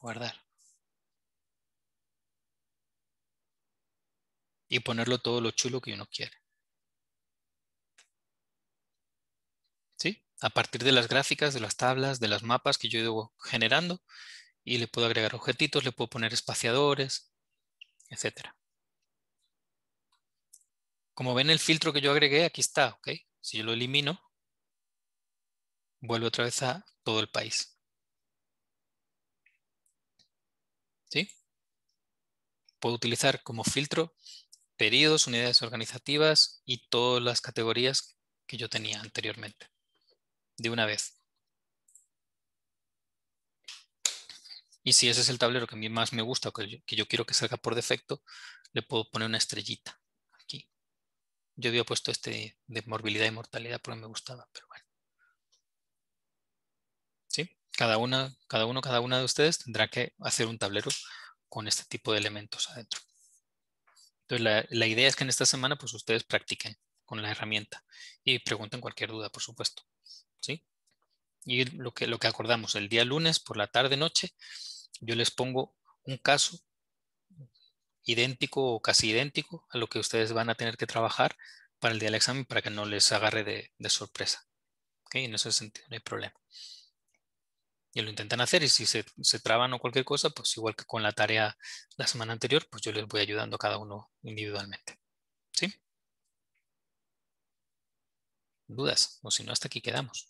Guardar. y ponerlo todo lo chulo que uno quiere. ¿Sí? A partir de las gráficas, de las tablas, de las mapas que yo llevo generando y le puedo agregar objetitos, le puedo poner espaciadores, etc. Como ven el filtro que yo agregué, aquí está, ¿ok? Si yo lo elimino, vuelve otra vez a todo el país. ¿Sí? Puedo utilizar como filtro periodos, unidades organizativas y todas las categorías que yo tenía anteriormente, de una vez. Y si ese es el tablero que a mí más me gusta, o que yo, quiero que salga por defecto, le puedo poner una estrellita aquí. Yo había puesto este de morbilidad y mortalidad porque me gustaba, pero bueno. Cada, una, cada uno, cada una de ustedes tendrá que hacer un tablero con este tipo de elementos adentro. Entonces, la, idea es que en esta semana, pues ustedes practiquen con la herramienta y pregunten cualquier duda, por supuesto. ¿Sí? Y lo que, acordamos, el día lunes por la tarde, noche, yo les pongo un caso idéntico o casi idéntico a lo que ustedes van a tener que trabajar para el día del examen para que no les agarre de, sorpresa. ¿Ok? En ese sentido no hay problema y lo intentan hacer y si se, traban o cualquier cosa, pues igual que con la tarea la semana anterior, pues yo les voy ayudando a cada uno individualmente. ¿Sí? ¿Dudas? O si no, hasta aquí quedamos.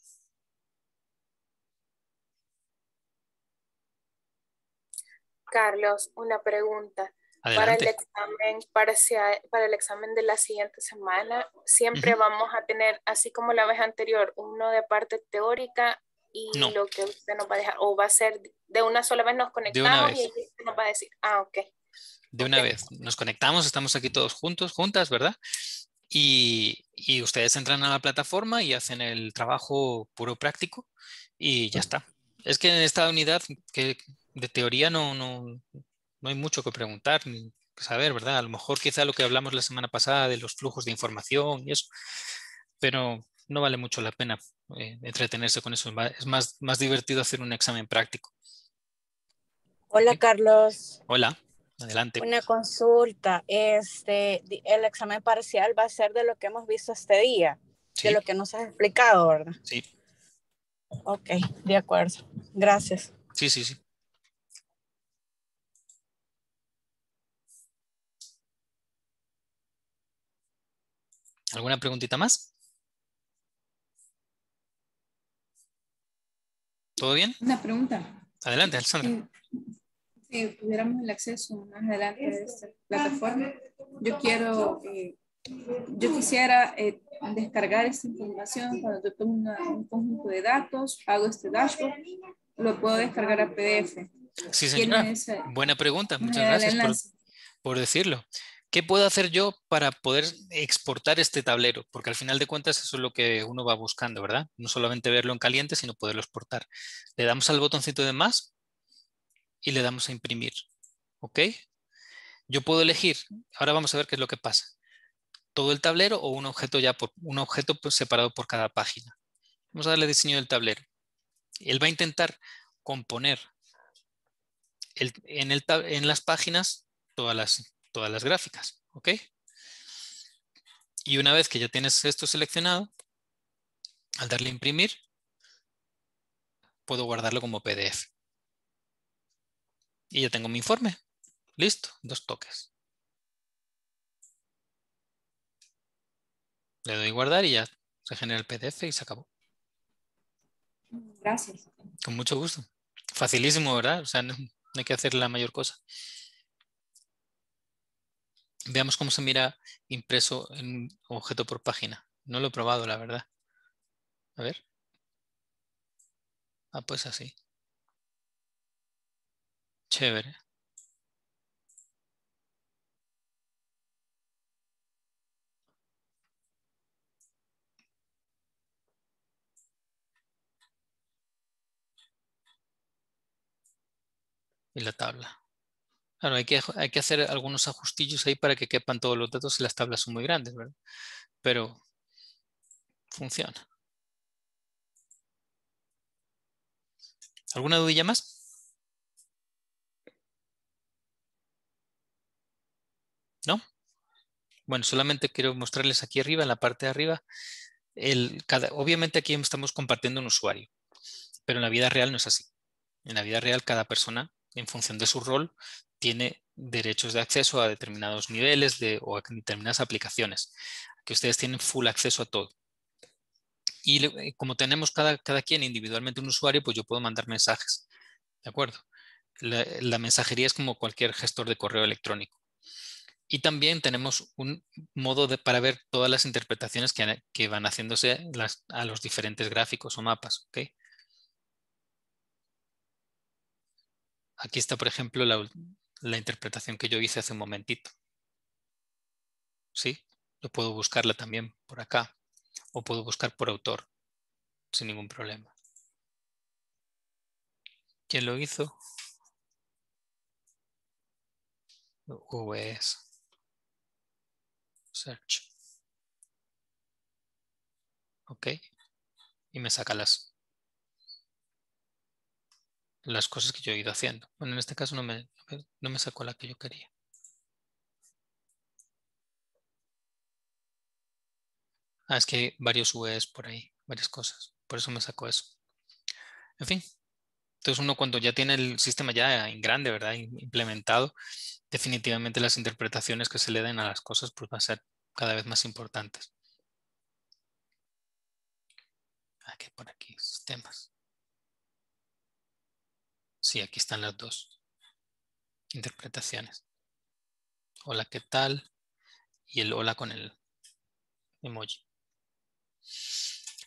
Carlos, una pregunta. Para el, examen, para el examen de la siguiente semana, siempre vamos a tener, así como la vez anterior, uno de parte teórica y lo que usted nos va a dejar, o va a ser de una sola vez nos conectamos y usted nos va a decir, ah, ok. De una vez, nos conectamos, estamos aquí todos juntos, juntas, ¿verdad? Y, ustedes entran a la plataforma y hacen el trabajo puro práctico y ya está. Es que en esta unidad que de teoría no, no, no hay mucho que preguntar ni que saber, ¿verdad? A lo mejor quizá lo que hablamos la semana pasada de los flujos de información y eso, pero no vale mucho la pena eh, entretenerse con eso. Es más, divertido hacer un examen práctico. Hola, Carlos. Hola, adelante. Una consulta. Este, el examen parcial va a ser de lo que hemos visto este día, de lo que nos has explicado, ¿verdad? Sí. Ok, de acuerdo. Gracias. Sí, sí, sí. ¿Alguna preguntita más? ¿Todo bien? Una pregunta. Adelante, Alessandra. Eh, si, tuviéramos el acceso más adelante a esta plataforma, yo quiero, eh, yo quisiera eh, descargar esta información cuando yo tomo un conjunto de datos, hago este dashboard, lo puedo descargar a PDF. Sí, señora. Buena pregunta. Muchas gracias por, por decirlo. ¿Qué puedo hacer yo para poder exportar este tablero? Porque al final de cuentas eso es lo que uno va buscando, ¿verdad? No solamente verlo en caliente, sino poderlo exportar. Le damos al botoncito de más y le damos a imprimir. ¿Ok? Yo puedo elegir, ahora vamos a ver qué es lo que pasa. Todo el tablero o un objeto ya por un objeto pues, separado por cada página. Vamos a darle diseño del tablero. Él va a intentar componer en, en las páginas todas las todas las gráficas, ¿ok? Y una vez que ya tienes esto seleccionado, al darle a imprimir, puedo guardarlo como PDF. Y ya tengo mi informe. Listo, dos toques. Le doy guardar y ya se genera el PDF y se acabó. Gracias. Con mucho gusto. Facilísimo, ¿verdad? O sea, no hay que hacer la mayor cosa. Veamos cómo se mira impreso en objeto por página. No lo he probado, la verdad. A ver. Ah, pues así. Chévere. Y la tabla hay que, hacer algunos ajustillos ahí para que quepan todos los datos y las tablas son muy grandes, ¿verdad? Pero funciona. ¿Alguna dudilla más? ¿No? Bueno, solamente quiero mostrarles aquí arriba, en la parte de arriba, el, obviamente aquí estamos compartiendo un usuario, pero en la vida real no es así. En la vida real cada persona, en función de su rol, tiene derechos de acceso a determinados niveles o a determinadas aplicaciones. que ustedes tienen full acceso a todo. Y eh, como tenemos cada, quien individualmente un usuario, pues yo puedo mandar mensajes. ¿De acuerdo? La, mensajería es como cualquier gestor de correo electrónico. Y también tenemos un modo de, para ver todas las interpretaciones que, van haciéndose a los diferentes gráficos o mapas. Aquí está, por ejemplo, la, la interpretación que yo hice hace un momentito. ¿Sí? Yo puedo buscarla también por acá o puedo buscar por autor sin ningún problema. ¿Quién lo hizo? UBS Search. Ok. Y me saca las las cosas que yo he ido haciendo. Bueno, en este caso no me, no sacó la que yo quería. Ah, es que hay varios UEs por ahí, varias cosas. Por eso me sacó eso. En fin. Entonces uno cuando ya tiene el sistema ya en grande, ¿verdad? Implementado, definitivamente las interpretaciones que se le den a las cosas pues van a ser cada vez más importantes. Aquí ah, por aquí, sistemas. Sí, aquí están las dos interpretaciones. Hola, ¿qué tal? Y el hola con el emoji.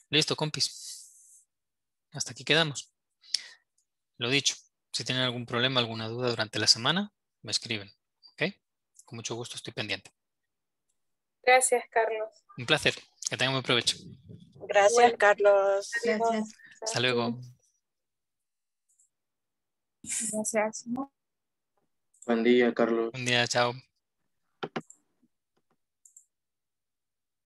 Listo, compis. Hasta aquí quedamos. Lo dicho, si tienen algún problema, alguna duda durante la semana, me escriben. ¿Ok? Con mucho gusto estoy pendiente. Gracias, Carlos. Un placer. Que tengan buen provecho. Gracias, Carlos. Hasta luego. Gracias. Buen día, Carlos. Buen día, chao.